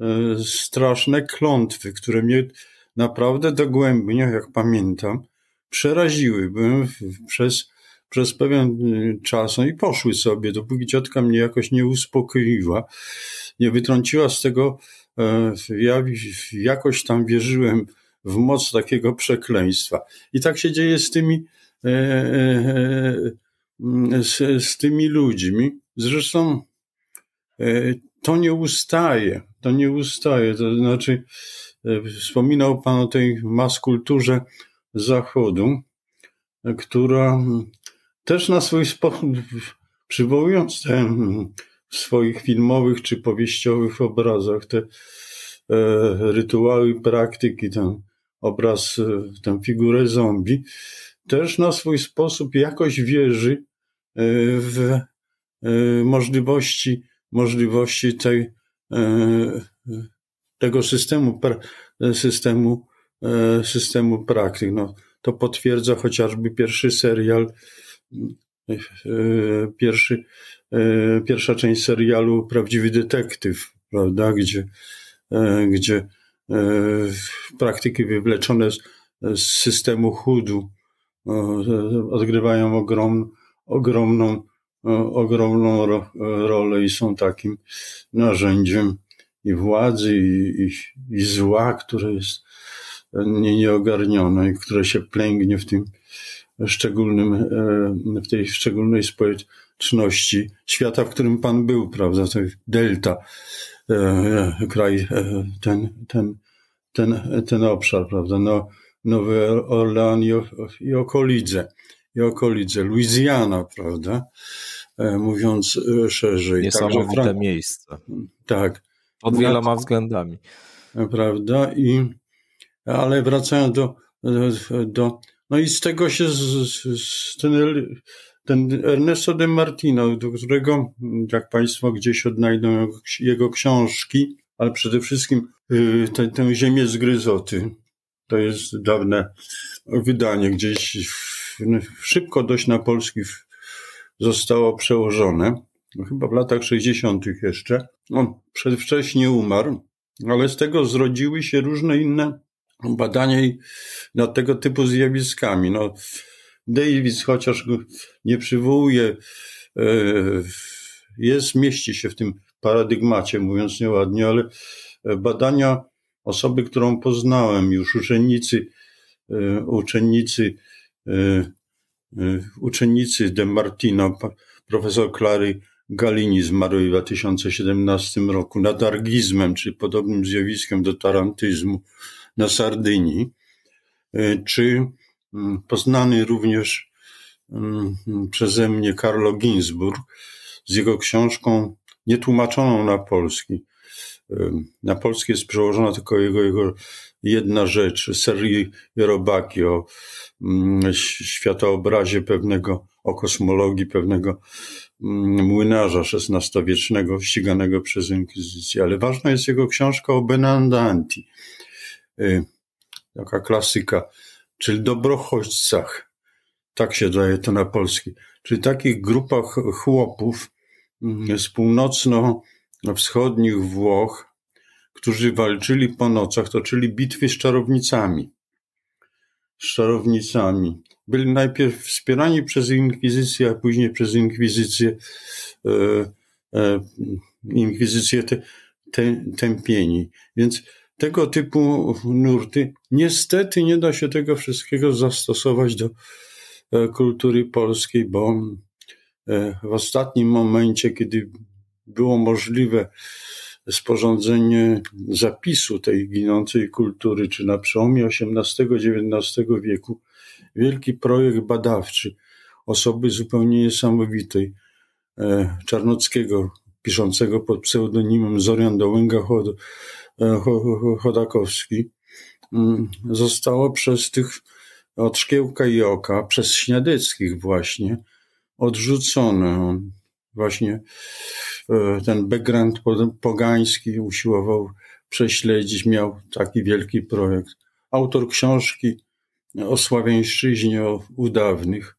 e, straszne klątwy, które mnie naprawdę dogłębnie, jak pamiętam, przeraziły. Byłem przez, przez pewien e, czas no i poszły sobie, dopóki ciotka mnie jakoś nie uspokoiła, nie wytrąciła z tego. Ja jakoś tam wierzyłem w moc takiego przekleństwa. I tak się dzieje z tymi, e, e, e, z, z, tymi ludźmi. Zresztą to nie ustaje, to nie ustaje. To znaczy, wspominał Pan o tej maskulturze Zachodu, która też na swój sposób, przywołując te, mm, w swoich filmowych czy powieściowych obrazach te rytuały, praktyki, tam obraz, e, tę figurę zombie, też na swój sposób jakoś wierzy e, w e, możliwości, możliwości tej, tego systemu, systemu, systemu praktyk. No, to potwierdza chociażby pierwszy serial, pierwszy, pierwsza część serialu Prawdziwy Detektyw, prawda, gdzie, gdzie E, praktyki wywleczone z, z systemu chudu e, odgrywają ogrom, ogromną, e, ogromną ro, rolę i są takim narzędziem i władzy, i, i, i zła, które jest nie, nieogarnione i które się plęgnie w tym szczególnym, w tej szczególnej społeczności okoliczności świata, w którym pan był, prawda? To delta, e, e, kraj, e, ten, ten, ten, ten obszar, prawda? No, Nowy Orlean i, i okolice, i okolice, Louisiana, prawda? E, mówiąc e, szerzej. Niesamowite Także, miejsce. Tak. Pod wieloma względami. E, prawda? I, ale wracając do, do, do no i z tego się z, z, z ten ten Ernesto de Martino, do którego, jak Państwo gdzieś odnajdą jego książki, ale przede wszystkim y, tę, tę ziemię z gryzoty. To jest dawne wydanie, gdzieś no, szybko dość na polski zostało przełożone, no, chyba w latach 60. jeszcze. On przedwcześnie umarł, ale z tego zrodziły się różne inne badania nad tego typu zjawiskami. No, Davis, chociaż go nie przywołuje, jest, mieści się w tym paradygmacie, mówiąc nieładnie, ale e, badania osoby, którą poznałem już, uczennicy, e, uczennicy, e, uczennicy De Martino, profesor Klary Galini zmarły w 2017 roku nad argizmem, czy podobnym zjawiskiem do tarantyzmu na Sardynii, czy Mm, poznany również mm, przeze mnie Karlo Ginsburg z jego książką nietłumaczoną na polski. Na polski jest przełożona tylko jego, jego jedna rzecz, serii Robaki o mm, światoobrazie pewnego, o kosmologii pewnego młynarza XVI-wiecznego ściganego przez inkwizycję. Ale ważna jest jego książka o Benandanti, y, taka klasyka czyli dobrochodźcach, tak się daje to na polski, czyli takich grupach chłopów mm, z północno-wschodnich Włoch, którzy walczyli po nocach, toczyli bitwy z czarownicami. Z czarownicami. Byli najpierw wspierani przez inkwizycję, a później przez inkwizycję, e, e, inkwizycję te, te, tępieni. Więc tego typu nurty. Niestety nie da się tego wszystkiego zastosować do e, kultury polskiej, bo e, w ostatnim momencie, kiedy było możliwe sporządzenie zapisu tej ginącej kultury, czy na przełomie XVIII-XIX wieku, wielki projekt badawczy osoby zupełnie niesamowitej, e, Czarnockiego, piszącego pod pseudonimem Zorian Dołęga E, Chodakowski, mm, zostało przez tych od Szkiełka i Oka, przez Śniadeckich właśnie, odrzucone. On właśnie e, ten background pogański usiłował prześledzić, miał taki wielki projekt. Autor książki o sławieńszczyźnie, o udawnych,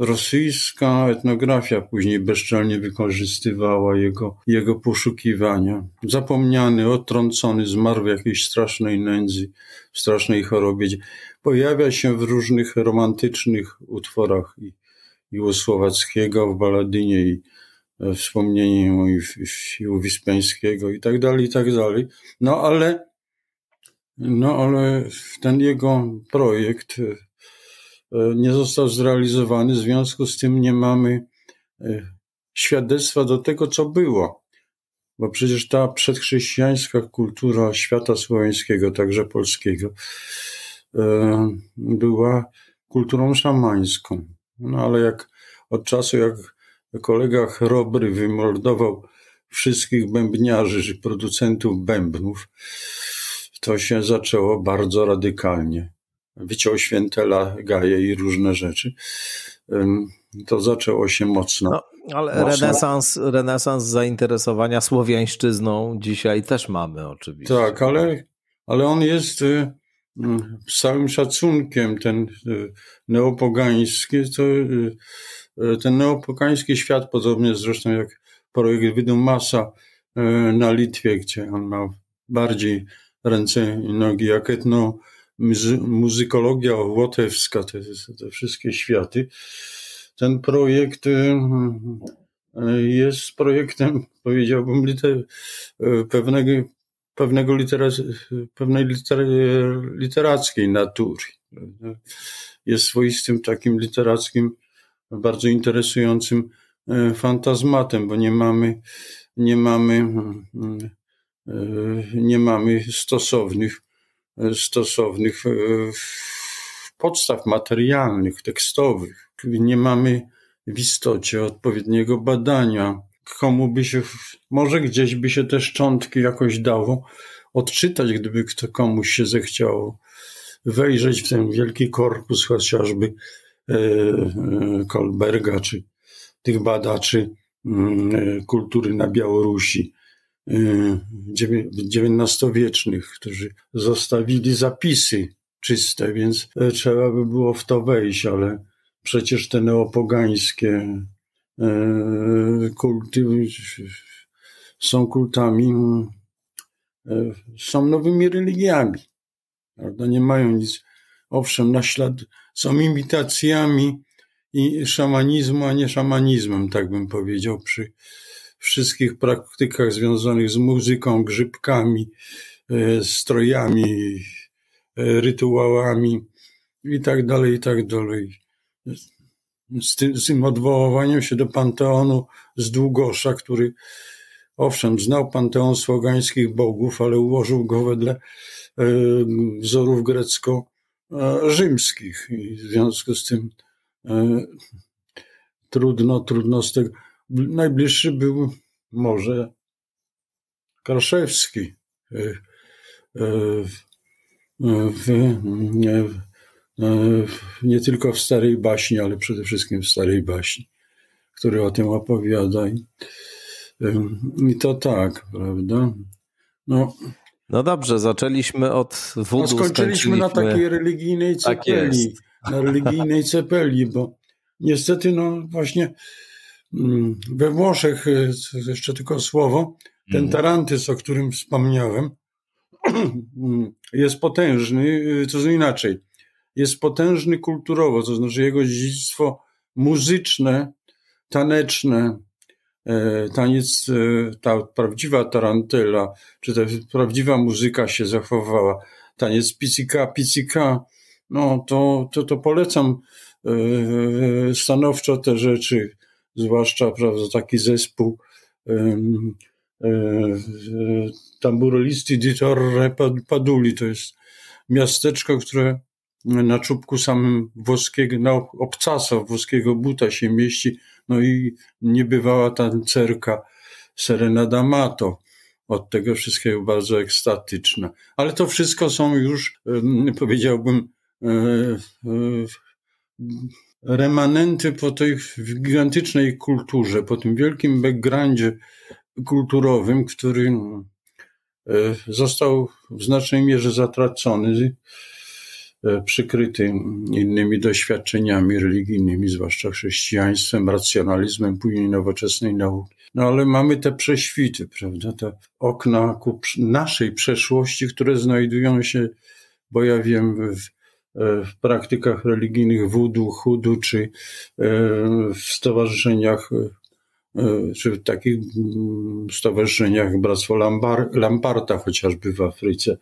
rosyjska etnografia później bezczelnie wykorzystywała jego, jego poszukiwania. Zapomniany, odtrącony, zmarł w jakiejś strasznej nędzy, w strasznej chorobie. Pojawia się w różnych romantycznych utworach i, Iłosłowackiego w Baladynie i e, wspomnieniu i, i, i i tak dalej, i tak dalej. No ale, no ale ten jego projekt e, E, nie został zrealizowany, w związku z tym nie mamy e, świadectwa do tego, co było. Bo przecież ta przedchrześcijańska kultura świata słowiańskiego, także polskiego, e, była kulturą szamańską. No ale jak od czasu, jak kolega Chrobry wymordował wszystkich bębniarzy, producentów bębnów, to się zaczęło bardzo radykalnie wyciął świętela, gaje i różne rzeczy. To zaczęło się mocno. No, ale mocno. Renesans, renesans zainteresowania słowiańszczyzną dzisiaj też mamy oczywiście. Tak, ale, ale on jest y, mm, z całym szacunkiem, ten y, neopogański, to, y, ten neopogański świat, podobnie zresztą jak projekt masa na Litwie, gdzie on ma bardziej ręce i nogi jak etno muzykologia łotewska, te, te wszystkie światy. Ten projekt y, jest projektem, powiedziałbym, liter, pewnego, pewnego literac, pewnej liter, literackiej natury. Jest swoistym takim literackim, bardzo interesującym y, fantazmatem, bo nie mamy, nie mamy, mm, y, nie mamy stosownych stosownych e, podstaw materialnych, tekstowych. Nie mamy w istocie odpowiedniego badania. Komu by się, może gdzieś by się te szczątki jakoś dało odczytać, gdyby kto komuś się zechciało wejrzeć w ten wielki korpus chociażby e, e, Kolberga czy tych badaczy mm, kultury na Białorusi. XIX-wiecznych, y, którzy zostawili zapisy czyste, więc e, trzeba by było w to wejść, ale przecież te neopogańskie e, kulty są kultami, e, są nowymi religiami. Prawda? Nie mają nic. Owszem, na ślad, są imitacjami i szamanizmu, a nie szamanizmem, tak bym powiedział, przy, wszystkich praktykach związanych z muzyką, grzybkami, e, strojami, e, rytuałami i tak dalej, i tak dalej. Z tym, z tym odwoływaniem się do Panteonu z Długosza, który owszem, znał Panteon słogańskich bogów, ale ułożył go wedle e, wzorów grecko-rzymskich. I w związku z tym trudno, trudno z tego najbliższy był może Kraszewski. E, e, e, nie tylko w Starej Baśni, ale przede wszystkim w Starej Baśni, który o tym opowiada. I to tak, prawda? No, no dobrze, zaczęliśmy od wudu. No skończyliśmy na takiej religijnej tak cepeli, tak na religijnej cepeli, bo niestety no właśnie Mm, we Włoszech, y, jeszcze tylko słowo, ten mhm. Tarantys, o którym wspomniałem, jest potężny, y, co to inaczej, jest potężny kulturowo, to znaczy jego dziedzictwo muzyczne, taneczne, e, taniec, e, ta prawdziwa tarantyla, czy ta prawdziwa muzyka się zachowała, taniec picika, picika, no to, to, to polecam e, stanowczo te rzeczy zwłaszcza prawda, taki zespół um, um, e, tamburolisti di Torre Paduli. To jest miasteczko, które na czubku samym włoskiego, na obcasa włoskiego buta się mieści, no i niebywała tancerka Serena D'Amato. Od tego wszystkiego bardzo ekstatyczna. Ale to wszystko są już, powiedziałbym, e, e, remanenty po tej gigantycznej kulturze, po tym wielkim backgroundzie kulturowym, który no, e, został w znacznej mierze zatracony, e, przykryty innymi doświadczeniami religijnymi, zwłaszcza chrześcijaństwem, racjonalizmem później nowoczesnej nauki. No ale mamy te prześwity, prawda, te okna ku naszej przeszłości, które znajdują się, bo ja wiem, w E, w praktykach religijnych wudu, chudu, czy e, w stowarzyszeniach, e, czy w takich mm, stowarzyszeniach Bractwo Lampar Lamparta chociażby w Afryce,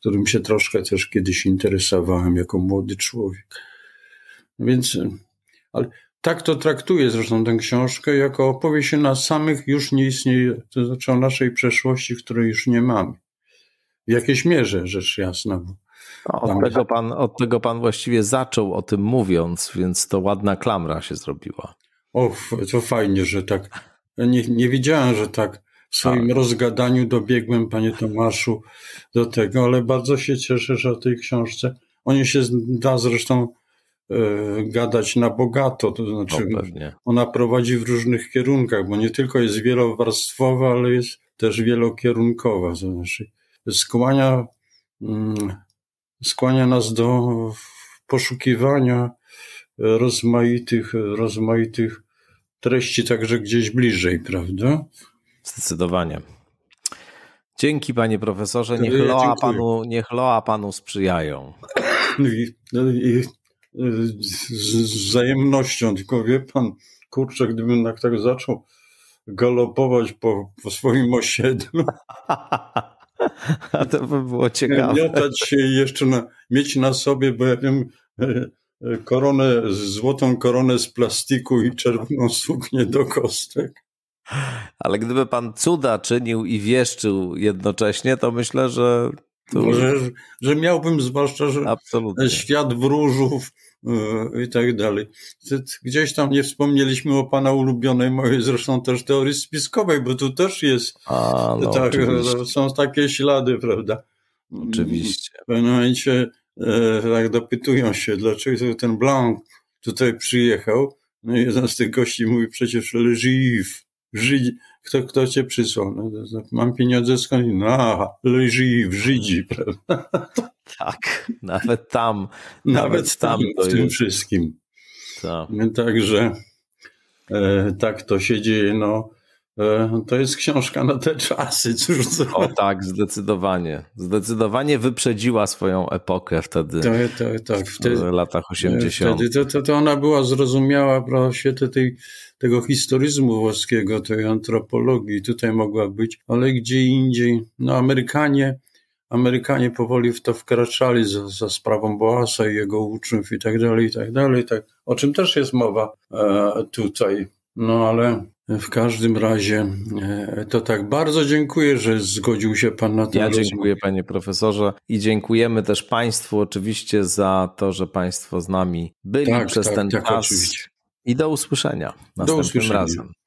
którym się troszkę też kiedyś interesowałem jako młody człowiek. Więc, ale tak to traktuję zresztą tę książkę, jako opowieść na samych już nie istnieje, to znaczy o naszej przeszłości, której już nie mamy. W jakiejś mierze, rzecz jasna, bo od tego, pan, od tego pan właściwie zaczął o tym mówiąc, więc to ładna klamra się zrobiła. Och, to fajnie, że tak. Nie, nie wiedziałem, że tak w swoim tak. rozgadaniu dobiegłem, panie Tomaszu, do tego, ale bardzo się cieszę, że o tej książce. O niej się da zresztą e, gadać na bogato, to znaczy no, ona prowadzi w różnych kierunkach, bo nie tylko jest wielowarstwowa, ale jest też wielokierunkowa. To znaczy skłania mm, skłania nas do poszukiwania rozmaitych, rozmaitych treści także gdzieś bliżej, prawda? Zdecydowanie. Dzięki panie profesorze, niech e, loa, panu, niech loa panu sprzyjają. I, i, z wzajemnością, tylko wie pan, kurczę, gdybym tak, tak zaczął galopować po, po swoim osiedlu. A to by było ciekawe. Miotać się jeszcze, na, mieć na sobie, bo ja wiem, e, e, koronę, złotą koronę z plastiku i czerwoną suknię do kostek. Ale gdyby pan cuda czynił i wieszczył jednocześnie, to myślę, że. To... Że, że miałbym, zwłaszcza, że Absolutnie. świat wróżów E, i tak dalej. Gdzieś tam nie wspomnieliśmy o pana ulubionej mojej zresztą też teorii spiskowej, bo tu też jest, A, no, tak, e, są takie ślady, prawda? Oczywiście. W pewnym momencie e, tak dopytują się, dlaczego ten Blanc tutaj przyjechał. No i jeden z tych gości mówi przecież, że żyw, Żydzi, kto, kto cię przysłał? No, mam pieniądze skąd? No, leży w Żydzi, prawda? Tak, nawet tam. Nawet, nawet tam, tam w tym wszystkim. Tak. Także e, tak to się dzieje. No, E, to jest książka na te czasy, cóż co? O tak, zdecydowanie. Zdecydowanie wyprzedziła swoją epokę wtedy, tak, tak, tak. Wtedy, w latach 80. E, wtedy to, to, to ona była zrozumiała właśnie te, tej, tego historyzmu włoskiego, tej antropologii. Tutaj mogła być, ale gdzie indziej. No Amerykanie, Amerykanie powoli w to wkraczali za, za sprawą Boasa i jego uczniów i tak dalej, i tak dalej. Tak, o czym też jest mowa e, tutaj. No ale w każdym razie e, to tak. Bardzo dziękuję, że zgodził się Pan na to. Ja dziękuję Panie Profesorze i dziękujemy też Państwu oczywiście za to, że Państwo z nami byli tak, przez tak, ten tak, czas. Oczywiście. I do usłyszenia następnym do usłyszenia. razem.